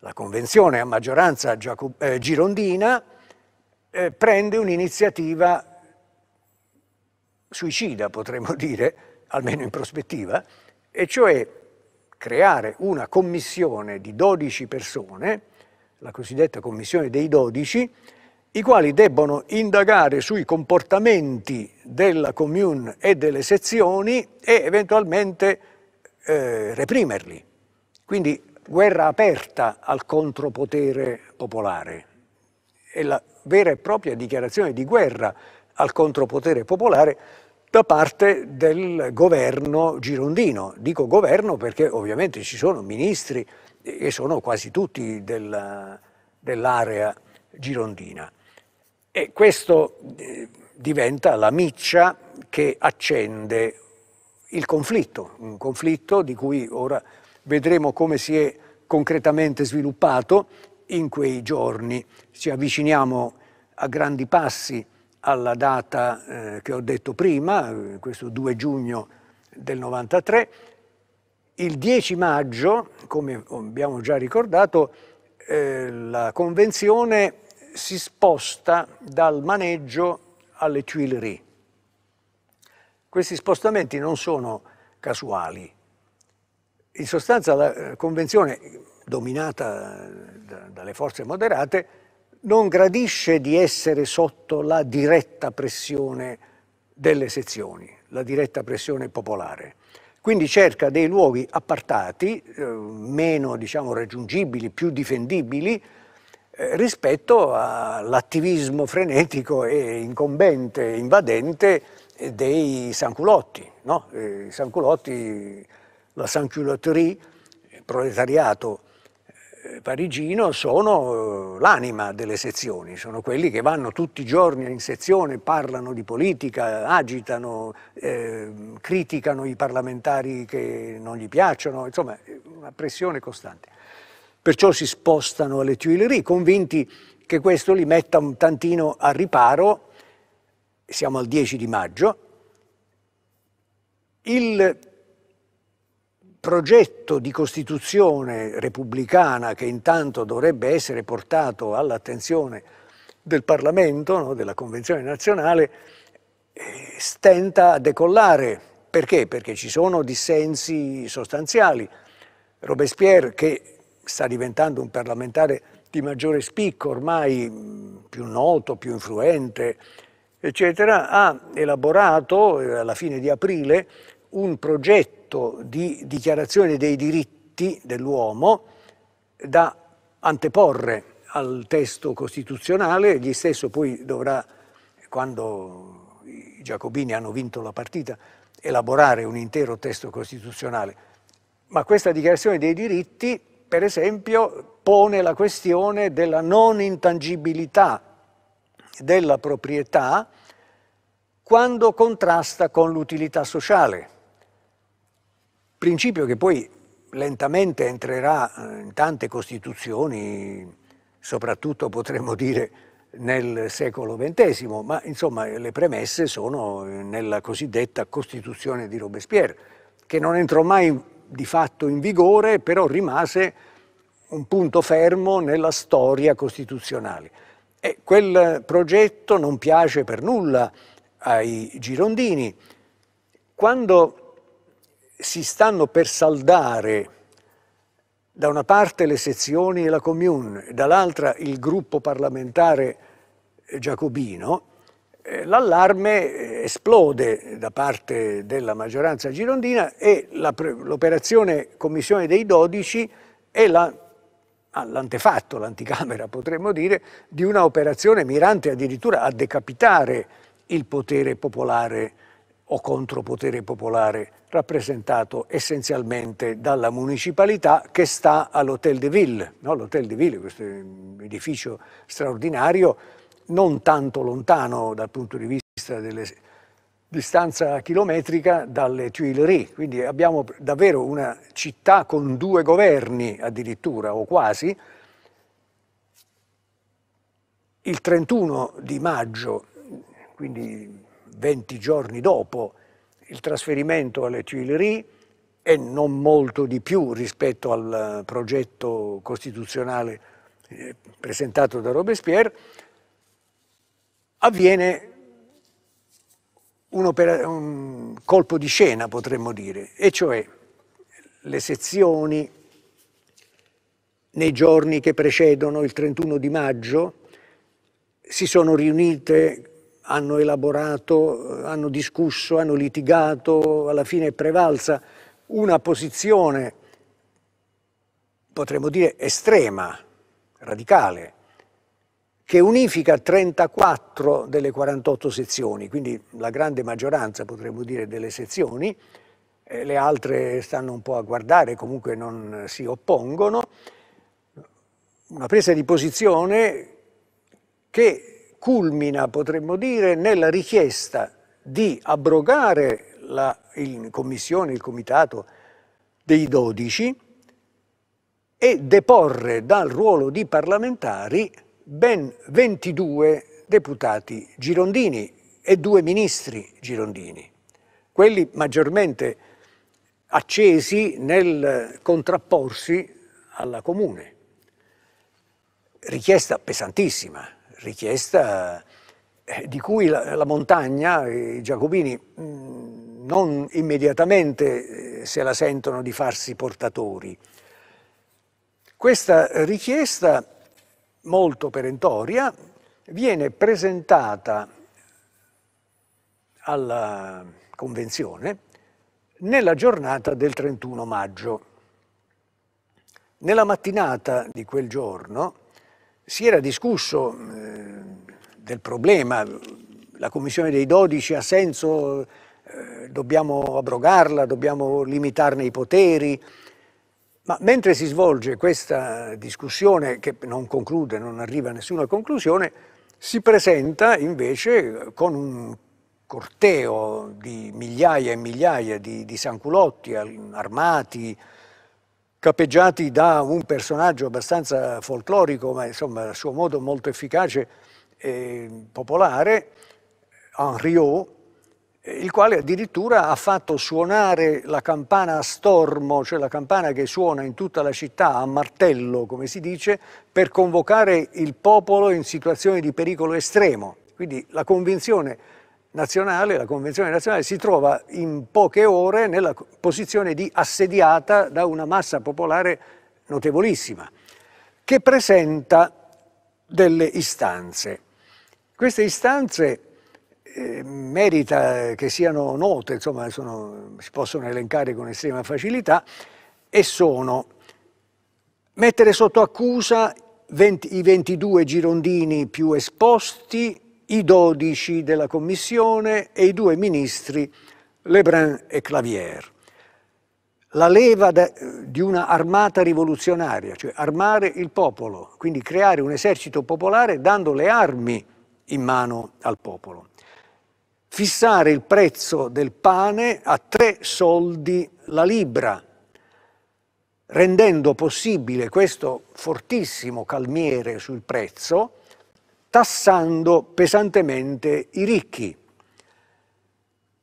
La convenzione a maggioranza eh, girondina eh, prende un'iniziativa suicida, potremmo dire, almeno in prospettiva, e cioè creare una commissione di 12 persone, la cosiddetta commissione dei 12, i quali debbono indagare sui comportamenti della commune e delle sezioni e eventualmente eh, reprimerli. Quindi guerra aperta al contropotere popolare. È la vera e propria dichiarazione di guerra al contropotere popolare da parte del governo girondino. Dico governo perché ovviamente ci sono ministri e sono quasi tutti del, dell'area girondina. E questo eh, diventa la miccia che accende il conflitto, un conflitto di cui ora vedremo come si è concretamente sviluppato in quei giorni. Ci avviciniamo a grandi passi alla data eh, che ho detto prima, eh, questo 2 giugno del 93. Il 10 maggio, come abbiamo già ricordato, eh, la convenzione si sposta dal maneggio alle Tuileries. Questi spostamenti non sono casuali. In sostanza la eh, convenzione dominata eh, da, dalle forze moderate non gradisce di essere sotto la diretta pressione delle sezioni, la diretta pressione popolare. Quindi cerca dei luoghi appartati, eh, meno diciamo, raggiungibili, più difendibili, eh, rispetto all'attivismo frenetico e incombente, invadente eh, dei sanculotti. No? Eh, I sanculotti, la sanculoterie, proletariato eh, parigino sono eh, l'anima delle sezioni, sono quelli che vanno tutti i giorni in sezione, parlano di politica, agitano, eh, criticano i parlamentari che non gli piacciono, insomma una pressione costante. Perciò si spostano alle Tuileries, convinti che questo li metta un tantino a riparo, siamo al 10 di maggio, il progetto di Costituzione repubblicana che intanto dovrebbe essere portato all'attenzione del Parlamento, no, della Convenzione nazionale, eh, stenta a decollare. Perché? Perché ci sono dissensi sostanziali. Robespierre, che sta diventando un parlamentare di maggiore spicco, ormai mm, più noto, più influente, eccetera, ha elaborato eh, alla fine di aprile un progetto concetto di dichiarazione dei diritti dell'uomo da anteporre al testo costituzionale, gli stesso poi dovrà, quando i giacobini hanno vinto la partita, elaborare un intero testo costituzionale. Ma questa dichiarazione dei diritti, per esempio, pone la questione della non intangibilità della proprietà quando contrasta con l'utilità sociale principio che poi lentamente entrerà eh, in tante costituzioni, soprattutto potremmo dire nel secolo XX, ma insomma le premesse sono nella cosiddetta Costituzione di Robespierre, che non entrò mai di fatto in vigore, però rimase un punto fermo nella storia costituzionale. E quel progetto non piace per nulla ai girondini. Quando si stanno per saldare da una parte le sezioni e la commune, dall'altra il gruppo parlamentare eh, giacobino, eh, l'allarme eh, esplode da parte della maggioranza girondina e l'operazione Commissione dei 12 è ah, l'antefatto, la, l'anticamera potremmo dire, di una operazione mirante addirittura a decapitare il potere popolare o contropotere popolare rappresentato essenzialmente dalla municipalità che sta all'Hotel de Ville, no? l'Hôtel de Ville, questo edificio straordinario, non tanto lontano dal punto di vista della distanza chilometrica dalle Tuileries, quindi abbiamo davvero una città con due governi addirittura o quasi. Il 31 di maggio, quindi 20 giorni dopo il trasferimento alle Tuileries e non molto di più rispetto al progetto costituzionale eh, presentato da Robespierre, avviene un, un colpo di scena, potremmo dire, e cioè le sezioni nei giorni che precedono il 31 di maggio si sono riunite hanno elaborato, hanno discusso, hanno litigato, alla fine è prevalsa una posizione, potremmo dire, estrema, radicale, che unifica 34 delle 48 sezioni, quindi la grande maggioranza, potremmo dire, delle sezioni, eh, le altre stanno un po' a guardare, comunque non si oppongono, una presa di posizione che culmina, potremmo dire, nella richiesta di abrogare la il commissione, il comitato dei dodici e deporre dal ruolo di parlamentari ben 22 deputati girondini e due ministri girondini, quelli maggiormente accesi nel contrapporsi alla comune. Richiesta pesantissima, richiesta eh, di cui la, la montagna, i giacobini, mm, non immediatamente eh, se la sentono di farsi portatori. Questa richiesta, molto perentoria, viene presentata alla Convenzione nella giornata del 31 maggio. Nella mattinata di quel giorno si era discusso eh, del problema, la commissione dei 12 ha senso, eh, dobbiamo abrogarla, dobbiamo limitarne i poteri, ma mentre si svolge questa discussione, che non conclude, non arriva a nessuna conclusione, si presenta invece con un corteo di migliaia e migliaia di, di sanculotti armati, capeggiati da un personaggio abbastanza folclorico, ma insomma a suo modo molto efficace e popolare, Henriot, il quale addirittura ha fatto suonare la campana a stormo, cioè la campana che suona in tutta la città a martello, come si dice, per convocare il popolo in situazioni di pericolo estremo. Quindi la convinzione nazionale, la Convenzione nazionale, si trova in poche ore nella posizione di assediata da una massa popolare notevolissima, che presenta delle istanze. Queste istanze eh, merita che siano note, insomma sono, si possono elencare con estrema facilità, e sono mettere sotto accusa 20, i 22 girondini più esposti, i dodici della Commissione e i due ministri Lebrun e Clavier. La leva de, di una armata rivoluzionaria, cioè armare il popolo, quindi creare un esercito popolare dando le armi in mano al popolo. Fissare il prezzo del pane a tre soldi la libra, rendendo possibile questo fortissimo calmiere sul prezzo, tassando pesantemente i ricchi,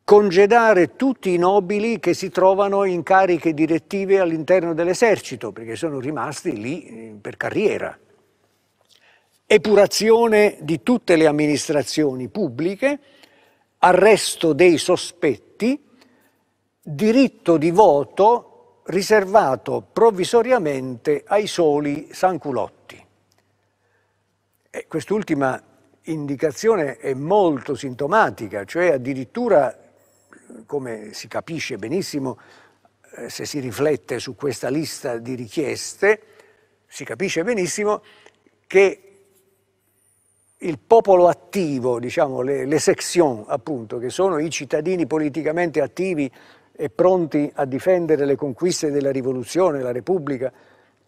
congedare tutti i nobili che si trovano in cariche direttive all'interno dell'esercito, perché sono rimasti lì eh, per carriera, epurazione di tutte le amministrazioni pubbliche, arresto dei sospetti, diritto di voto riservato provvisoriamente ai soli sanculotti. E eh, quest'ultima indicazione è molto sintomatica, cioè addirittura, come si capisce benissimo eh, se si riflette su questa lista di richieste, si capisce benissimo che il popolo attivo, diciamo, le, le section appunto, che sono i cittadini politicamente attivi e pronti a difendere le conquiste della rivoluzione, la repubblica,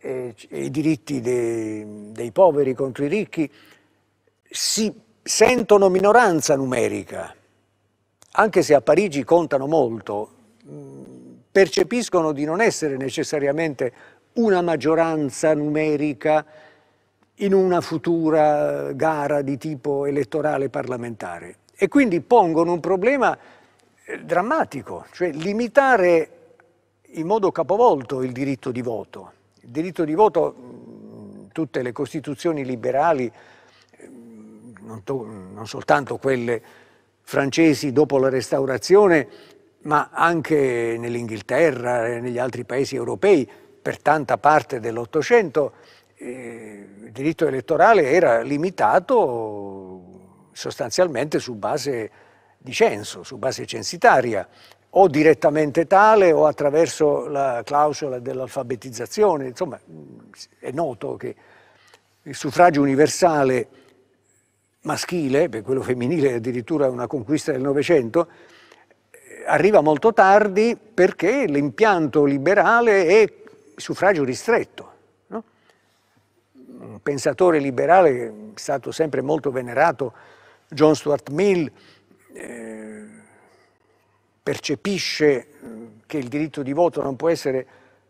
e, i diritti dei, dei poveri contro i ricchi si sentono minoranza numerica, anche se a Parigi contano molto, mm, percepiscono di non essere necessariamente una maggioranza numerica in una futura gara di tipo elettorale parlamentare e quindi pongono un problema eh, drammatico, cioè limitare in modo capovolto il diritto di voto. Il diritto di voto, mm, tutte le costituzioni liberali, mm, non, to- non soltanto quelle francesi dopo la restaurazione, ma anche nell'Inghilterra e negli altri paesi europei, per tanta parte dell'Ottocento, eh, il diritto elettorale era limitato sostanzialmente su base di censo, su base censitaria, o direttamente tale o attraverso la clausola dell'alfabetizzazione. Insomma, è noto che il suffragio universale maschile, per quello femminile addirittura è una conquista del Novecento, arriva molto tardi perché l'impianto liberale è suffragio ristretto. No? Un pensatore liberale è stato sempre molto venerato, John Stuart Mill, eh, percepisce mm, che il diritto di voto non può essere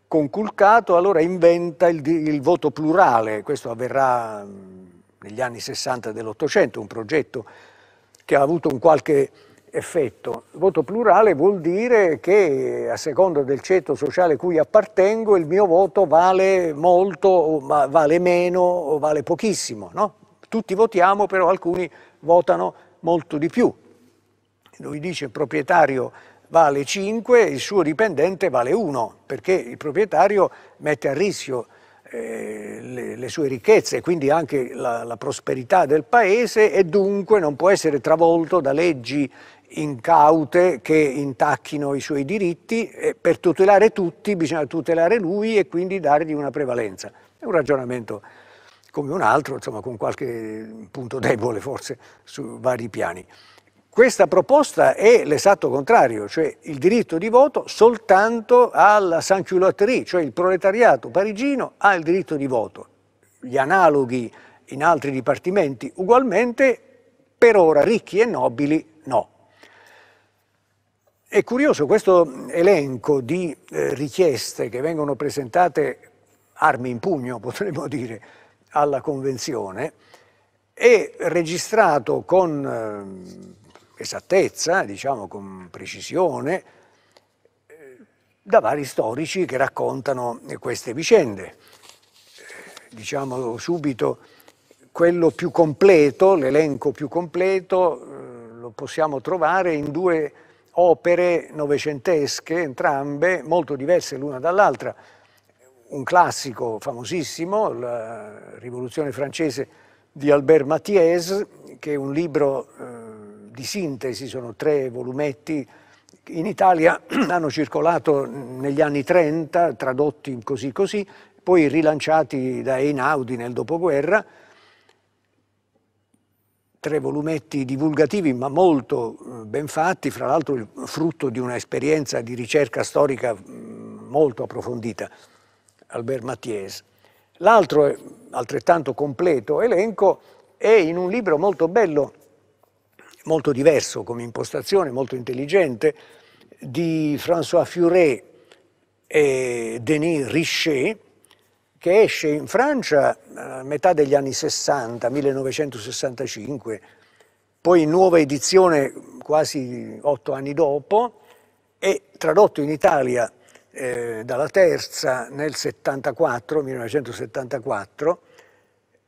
conculcato, allora inventa il, il voto plurale, questo avverrà mm, negli anni 60 dell'Ottocento, un progetto che ha avuto un qualche effetto. Il voto plurale vuol dire che a seconda del ceto sociale cui appartengo il mio voto vale molto, vale meno o vale pochissimo. No? Tutti votiamo, però alcuni votano molto di più lui dice il proprietario vale 5, il suo dipendente vale 1, perché il proprietario mette a rischio eh, le, le, sue ricchezze e quindi anche la, la prosperità del paese e dunque non può essere travolto da leggi incaute che intacchino i suoi diritti e per tutelare tutti bisogna tutelare lui e quindi dargli una prevalenza. È un ragionamento come un altro, insomma, con qualche punto debole forse su vari piani. Questa proposta è l'esatto contrario, cioè il diritto di voto soltanto alla sansculoterie, cioè il proletariato parigino ha il diritto di voto. Gli analoghi in altri dipartimenti ugualmente, per ora ricchi e nobili no. È curioso questo elenco di eh, richieste che vengono presentate armi in pugno, potremmo dire, alla Convenzione, è registrato con... Eh, esattezza, diciamo con precisione, eh, da vari storici che raccontano queste vicende. Eh, diciamo subito quello più completo, l'elenco più completo, eh, lo possiamo trovare in due opere novecentesche, entrambe molto diverse l'una dall'altra. Un classico famosissimo, La Rivoluzione francese di Albert Mathies, che è un libro di sintesi, sono tre volumetti, in Italia hanno circolato negli anni 30, tradotti così così, poi rilanciati da Einaudi nel dopoguerra, tre volumetti divulgativi ma molto eh, ben fatti, fra l'altro frutto di un'esperienza di ricerca storica mm, molto approfondita, Albert Mathies. L'altro, altrettanto completo elenco, è in un libro molto bello molto diverso come impostazione, molto intelligente, di François Furet e Denis Richet, che esce in Francia a eh, metà degli anni 60, 1965, poi nuova edizione quasi otto anni dopo, e tradotto in Italia eh, dalla terza nel 74, 1974,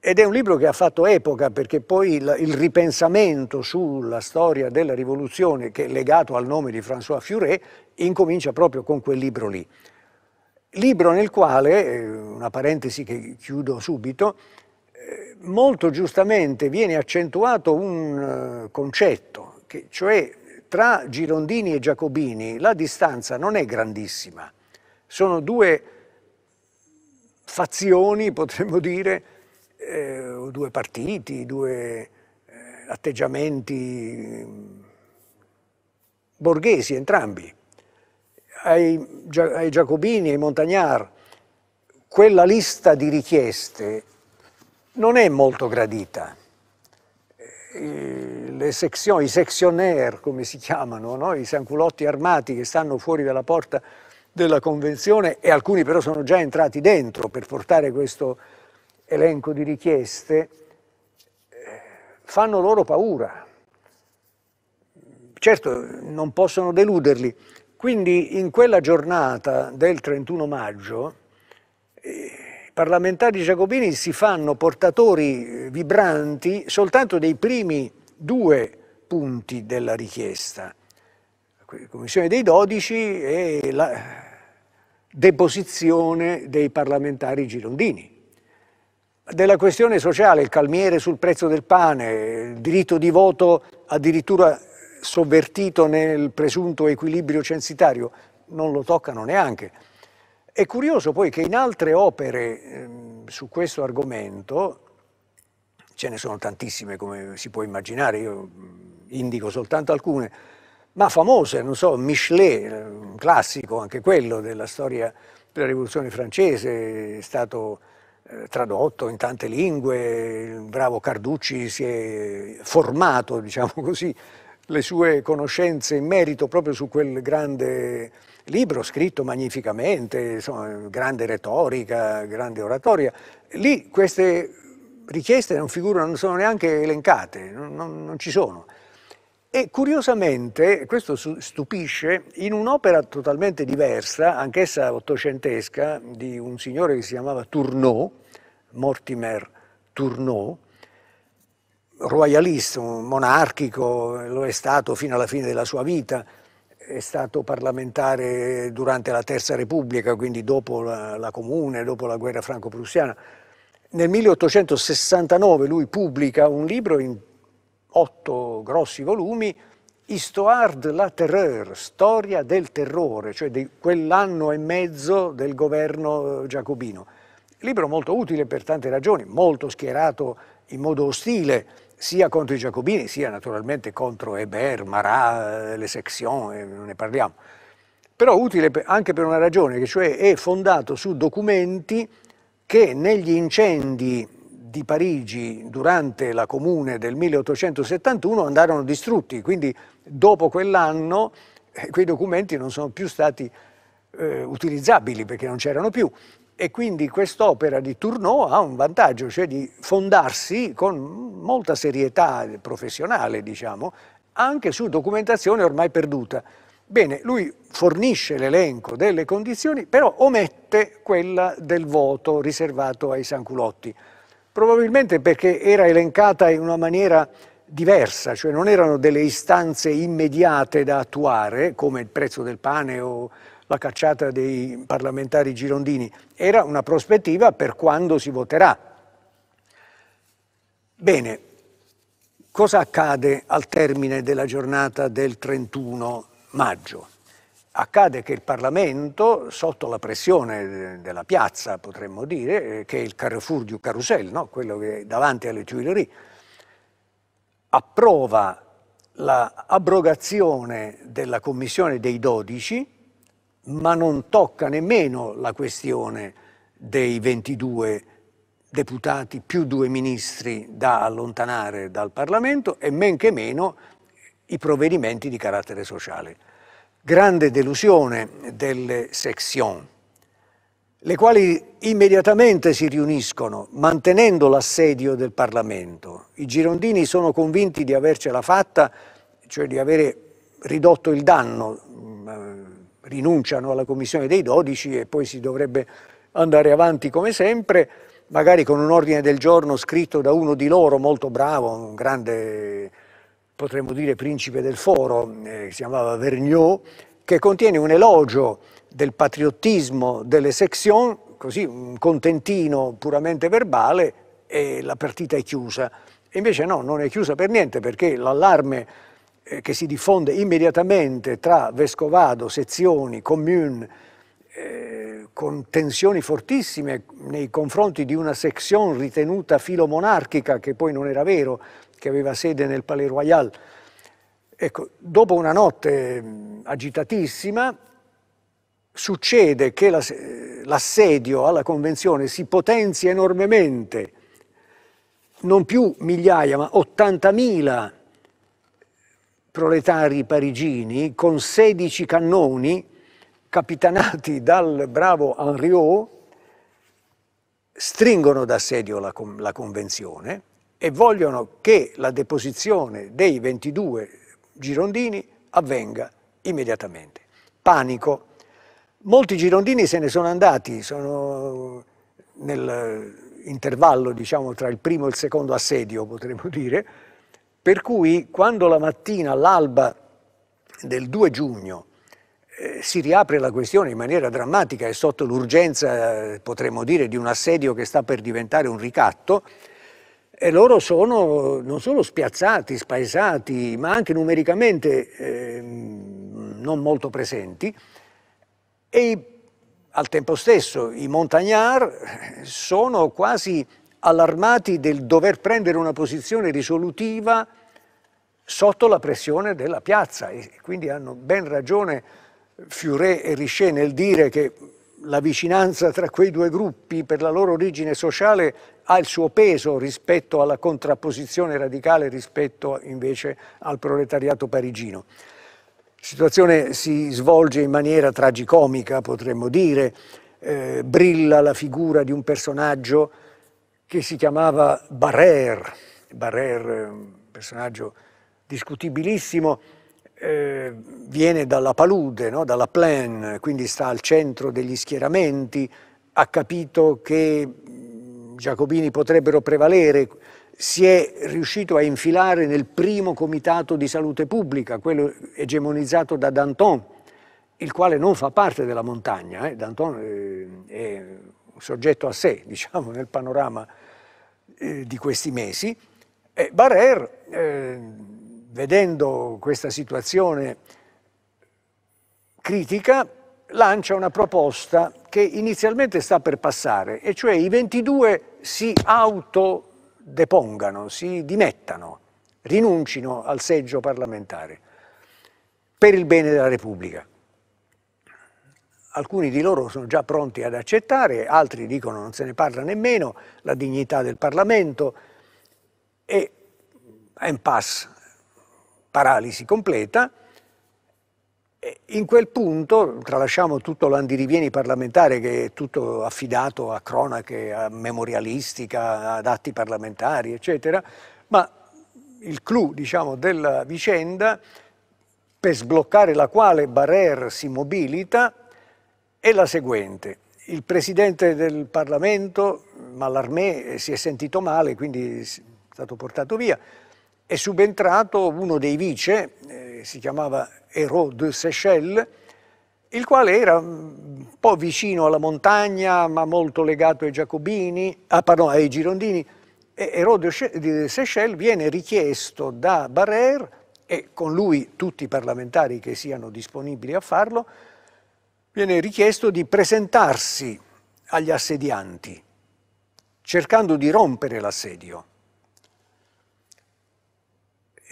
ed è un libro che ha fatto epoca perché poi il, il, ripensamento sulla storia della rivoluzione, che è legato al nome di François Furet, incomincia proprio con quel libro lì. Libro nel quale, eh, una parentesi che chiudo subito, eh, molto giustamente viene accentuato un eh, concetto, che cioè tra Girondini e Giacobini la distanza non è grandissima, sono due fazioni, potremmo dire, eh, due partiti, due eh, atteggiamenti mm, borghesi entrambi. Ai, ai Giacobini, ai Montagnar, quella lista di richieste non è molto gradita. I, eh, section, I sectionnaire, come si chiamano, no? i sanculotti armati che stanno fuori dalla porta della convenzione e alcuni però sono già entrati dentro per portare questo elenco di richieste eh, fanno loro paura. Certo, non possono deluderli. Quindi in quella giornata del 31 maggio eh, i parlamentari giacobini si fanno portatori eh, vibranti soltanto dei primi due punti della richiesta. La Commissione dei 12 e la deposizione dei parlamentari girondini della questione sociale, il calmiere sul prezzo del pane, il diritto di voto addirittura sovvertito nel presunto equilibrio censitario, non lo toccano neanche. È curioso poi che in altre opere eh, su questo argomento, ce ne sono tantissime come si può immaginare, io indico soltanto alcune, ma famose, non so, Michelet, ehm, un classico anche quello della storia della rivoluzione francese, è stato eh, tradotto in tante lingue, il bravo Carducci si è formato, diciamo così, le sue conoscenze in merito proprio su quel grande libro scritto magnificamente, insomma, grande retorica, grande oratoria. Lì queste richieste non figurano, non sono neanche elencate, non, non, non ci sono. E curiosamente, questo stupisce, in un'opera totalmente diversa, anch'essa ottocentesca, di un signore che si chiamava Tourneau, Mortimer Tourneau, royalista, monarchico, lo è stato fino alla fine della sua vita, è stato parlamentare durante la Terza Repubblica, quindi dopo la, la Comune, dopo la guerra franco-prussiana. Nel 1869 lui pubblica un libro in otto grossi volumi, Histoire de la Terreur, storia del terrore, cioè di quell'anno e mezzo del governo giacobino libro molto utile per tante ragioni, molto schierato in modo ostile sia contro i giacobini, sia naturalmente contro Hébert, Marat, eh, le section, eh, non ne parliamo. Però utile anche per una ragione, che cioè è fondato su documenti che negli incendi di Parigi durante la Comune del 1871 andarono distrutti, quindi dopo quell'anno eh, quei documenti non sono più stati eh, utilizzabili perché non c'erano più e quindi quest'opera di Tourneau ha un vantaggio, cioè di fondarsi con molta serietà professionale, diciamo, anche su documentazione ormai perduta. Bene, lui fornisce l'elenco delle condizioni, però omette quella del voto riservato ai Sanculotti, probabilmente perché era elencata in una maniera diversa, cioè non erano delle istanze immediate da attuare, come il prezzo del pane o la cacciata dei parlamentari girondini, era una prospettiva per quando si voterà. Bene, cosa accade al termine della giornata del 31 maggio? Accade che il Parlamento, sotto la pressione della piazza, potremmo dire, eh, che è il Carrefour du Carrousel, no? quello che è davanti alle Tuileries, approva l'abrogazione la della Commissione dei 12 ma non tocca nemmeno la questione dei 22 deputati più due ministri da allontanare dal Parlamento e men che meno i provvedimenti di carattere sociale. Grande delusione delle section, le quali immediatamente si riuniscono mantenendo l'assedio del Parlamento. I girondini sono convinti di avercela fatta, cioè di avere ridotto il danno mm, rinunciano alla commissione dei 12 e poi si dovrebbe andare avanti come sempre, magari con un ordine del giorno scritto da uno di loro molto bravo, un grande, potremmo dire, principe del foro, eh, si chiamava Vergniaud, che contiene un elogio del patriottismo delle section, così un contentino puramente verbale, e la partita è chiusa. E invece no, non è chiusa per niente perché l'allarme eh, che si diffonde immediatamente tra vescovado, sezioni, commune, eh, con tensioni fortissime nei confronti di una section ritenuta filomonarchica, che poi non era vero, che aveva sede nel Palais Royal. Ecco, dopo una notte agitatissima, succede che l'assedio alla Convenzione si potenzia enormemente, non più migliaia, ma 80.000 proletari parigini con 16 cannoni capitanati dal bravo Henriot stringono d'assedio la, la convenzione e vogliono che la deposizione dei 22 girondini avvenga immediatamente. Panico. Molti girondini se ne sono andati, sono nell'intervallo diciamo, tra il primo e il secondo assedio, potremmo dire, per cui quando la mattina all'alba del 2 giugno eh, si riapre la questione in maniera drammatica e sotto l'urgenza, potremmo dire, di un assedio che sta per diventare un ricatto, e loro sono non solo spiazzati, spaesati, ma anche numericamente eh, non molto presenti. E al tempo stesso i montagnar sono quasi allarmati del dover prendere una posizione risolutiva sotto la pressione della piazza e quindi hanno ben ragione Fiore e Richet nel dire che la vicinanza tra quei due gruppi per la loro origine sociale ha il suo peso rispetto alla contrapposizione radicale rispetto invece al proletariato parigino. La situazione si svolge in maniera tragicomica, potremmo dire, eh, brilla la figura di un personaggio che si chiamava Barrère, Barrère un personaggio discutibilissimo, eh, viene dalla palude, no? dalla plaine, quindi sta al centro degli schieramenti, ha capito che i mm, giacobini potrebbero prevalere, si è riuscito a infilare nel primo comitato di salute pubblica, quello egemonizzato da Danton, il quale non fa parte della montagna, eh? Danton eh, è un soggetto a sé, diciamo, nel panorama eh, di questi mesi. E Barère, eh, vedendo questa situazione critica, lancia una proposta che inizialmente sta per passare, e cioè i 22 si autodepongano, si dimettano, rinuncino al seggio parlamentare per il bene della Repubblica alcuni di loro sono già pronti ad accettare, altri dicono non se ne parla nemmeno, la dignità del Parlamento e impasse, paralisi completa. In quel punto, tralasciamo tutto l'andirivieni parlamentare che è tutto affidato a cronache, a memorialistica, ad atti parlamentari, eccetera, ma il clou diciamo, della vicenda per sbloccare la quale Barrère si mobilita è la seguente. Il presidente del Parlamento, Mallarmé, si è sentito male, quindi è stato portato via. È subentrato uno dei vice, eh, si chiamava Hérault de Seychelles, il quale era un po' vicino alla montagna, ma molto legato ai Giacobini, ah, pardon, ai Girondini. Hérault de Seychelles viene richiesto da Barrère e con lui tutti i parlamentari che siano disponibili a farlo, viene richiesto di presentarsi agli assedianti, cercando di rompere l'assedio.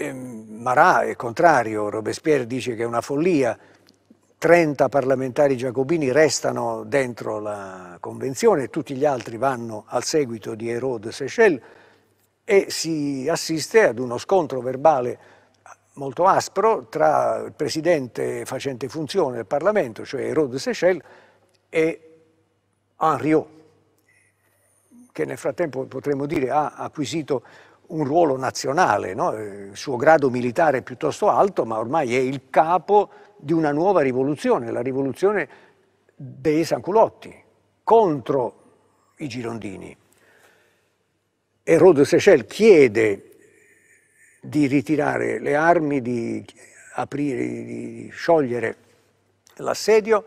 Marat è contrario, Robespierre dice che è una follia, 30 parlamentari giacobini restano dentro la convenzione, tutti gli altri vanno al seguito di Hérault de Seychelles e si assiste ad uno scontro verbale molto aspro tra il presidente facente funzione del Parlamento, cioè Rod Seychelles, e Henriot, che nel frattempo potremmo dire ha acquisito un ruolo nazionale, no? il eh, suo grado militare è piuttosto alto, ma ormai è il capo di una nuova rivoluzione, la rivoluzione dei Sanculotti contro i Girondini. E Rod Seychelles chiede di ritirare le armi, di, aprire, di sciogliere l'assedio.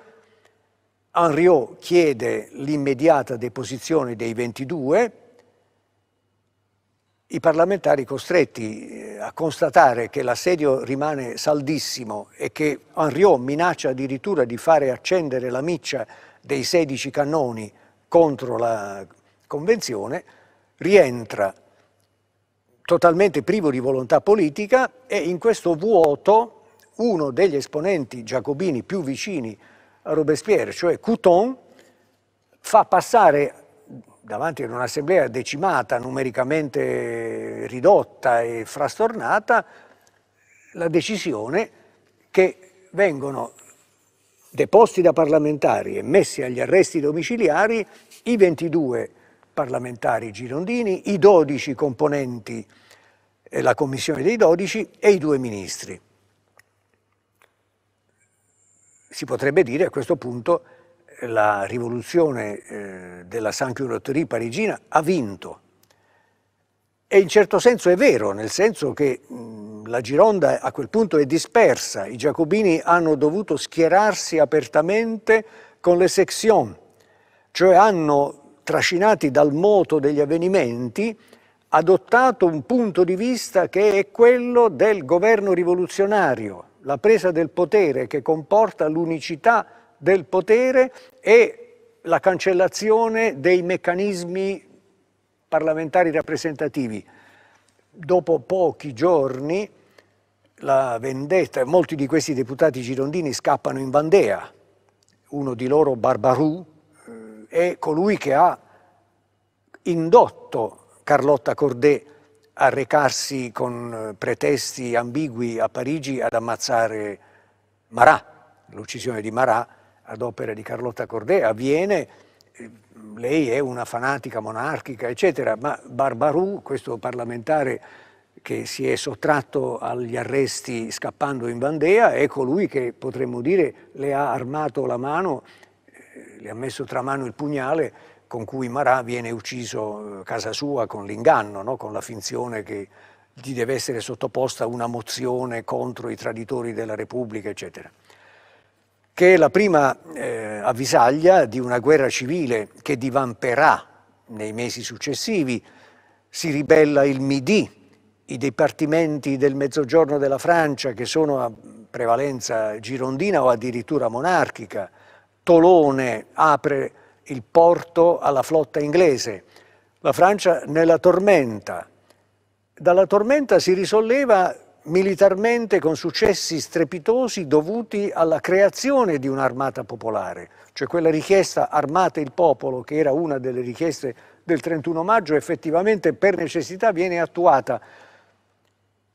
Henriot chiede l'immediata deposizione dei 22, i parlamentari costretti eh, a constatare che l'assedio rimane saldissimo e che Henriot minaccia addirittura di fare accendere la miccia dei 16 cannoni contro la Convenzione, rientra totalmente privo di volontà politica e in questo vuoto uno degli esponenti giacobini più vicini a Robespierre, cioè Couton, fa passare davanti ad un'assemblea decimata, numericamente ridotta e frastornata, la decisione che vengono deposti da parlamentari e messi agli arresti domiciliari i 22 parlamentari girondini, i 12 componenti, eh, la commissione dei 12 e i due ministri. Si potrebbe dire a questo punto eh, la rivoluzione eh, della Saint-Culoterie parigina ha vinto. E in certo senso è vero, nel senso che mh, la Gironda a quel punto è dispersa, i giacobini hanno dovuto schierarsi apertamente con le section, cioè hanno trascinati dal moto degli avvenimenti, adottato un punto di vista che è quello del governo rivoluzionario, la presa del potere che comporta l'unicità del potere e la cancellazione dei meccanismi parlamentari rappresentativi. Dopo pochi giorni la vendetta, molti di questi deputati girondini scappano in Vandea, uno di loro Barbarou, è colui che ha indotto Carlotta Cordet a recarsi con eh, pretesti ambigui a Parigi ad ammazzare Marat, l'uccisione di Marat ad opera di Carlotta Cordet avviene, eh, lei è una fanatica monarchica, eccetera, ma Barbarou, questo parlamentare che si è sottratto agli arresti scappando in Vandea, è colui che potremmo dire le ha armato la mano eh, le ha messo tra mano il pugnale con cui Marat viene ucciso eh, a casa sua con l'inganno, no? con la finzione che gli deve essere sottoposta una mozione contro i traditori della Repubblica, eccetera. Che è la prima eh, avvisaglia di una guerra civile che divamperà nei mesi successivi. Si ribella il Midi, i dipartimenti del mezzogiorno della Francia che sono a prevalenza girondina o addirittura monarchica, Tolone apre il porto alla flotta inglese, la Francia nella tormenta. Dalla tormenta si risolleva militarmente con successi strepitosi dovuti alla creazione di un'armata popolare, cioè quella richiesta armate il popolo che era una delle richieste del 31 maggio effettivamente per necessità viene attuata.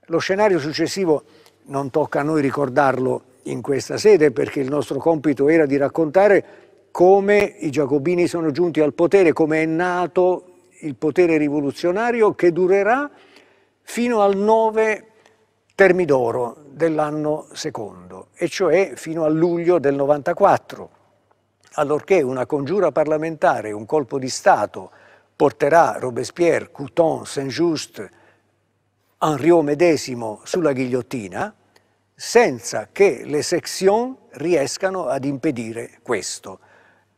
Lo scenario successivo non tocca a noi ricordarlo in questa sede perché il nostro compito era di raccontare come i giacobini sono giunti al potere, come è nato il potere rivoluzionario che durerà fino al 9 Termidoro dell'anno secondo, e cioè fino a luglio del 94, allorché una congiura parlamentare, un colpo di Stato, porterà Robespierre, Couton, Saint-Just, Henriot medesimo sulla ghigliottina, senza che le section riescano ad impedire questo,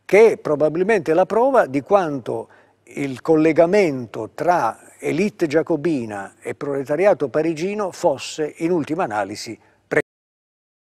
che è probabilmente la prova di quanto il collegamento tra elite giacobina e proletariato parigino fosse in ultima analisi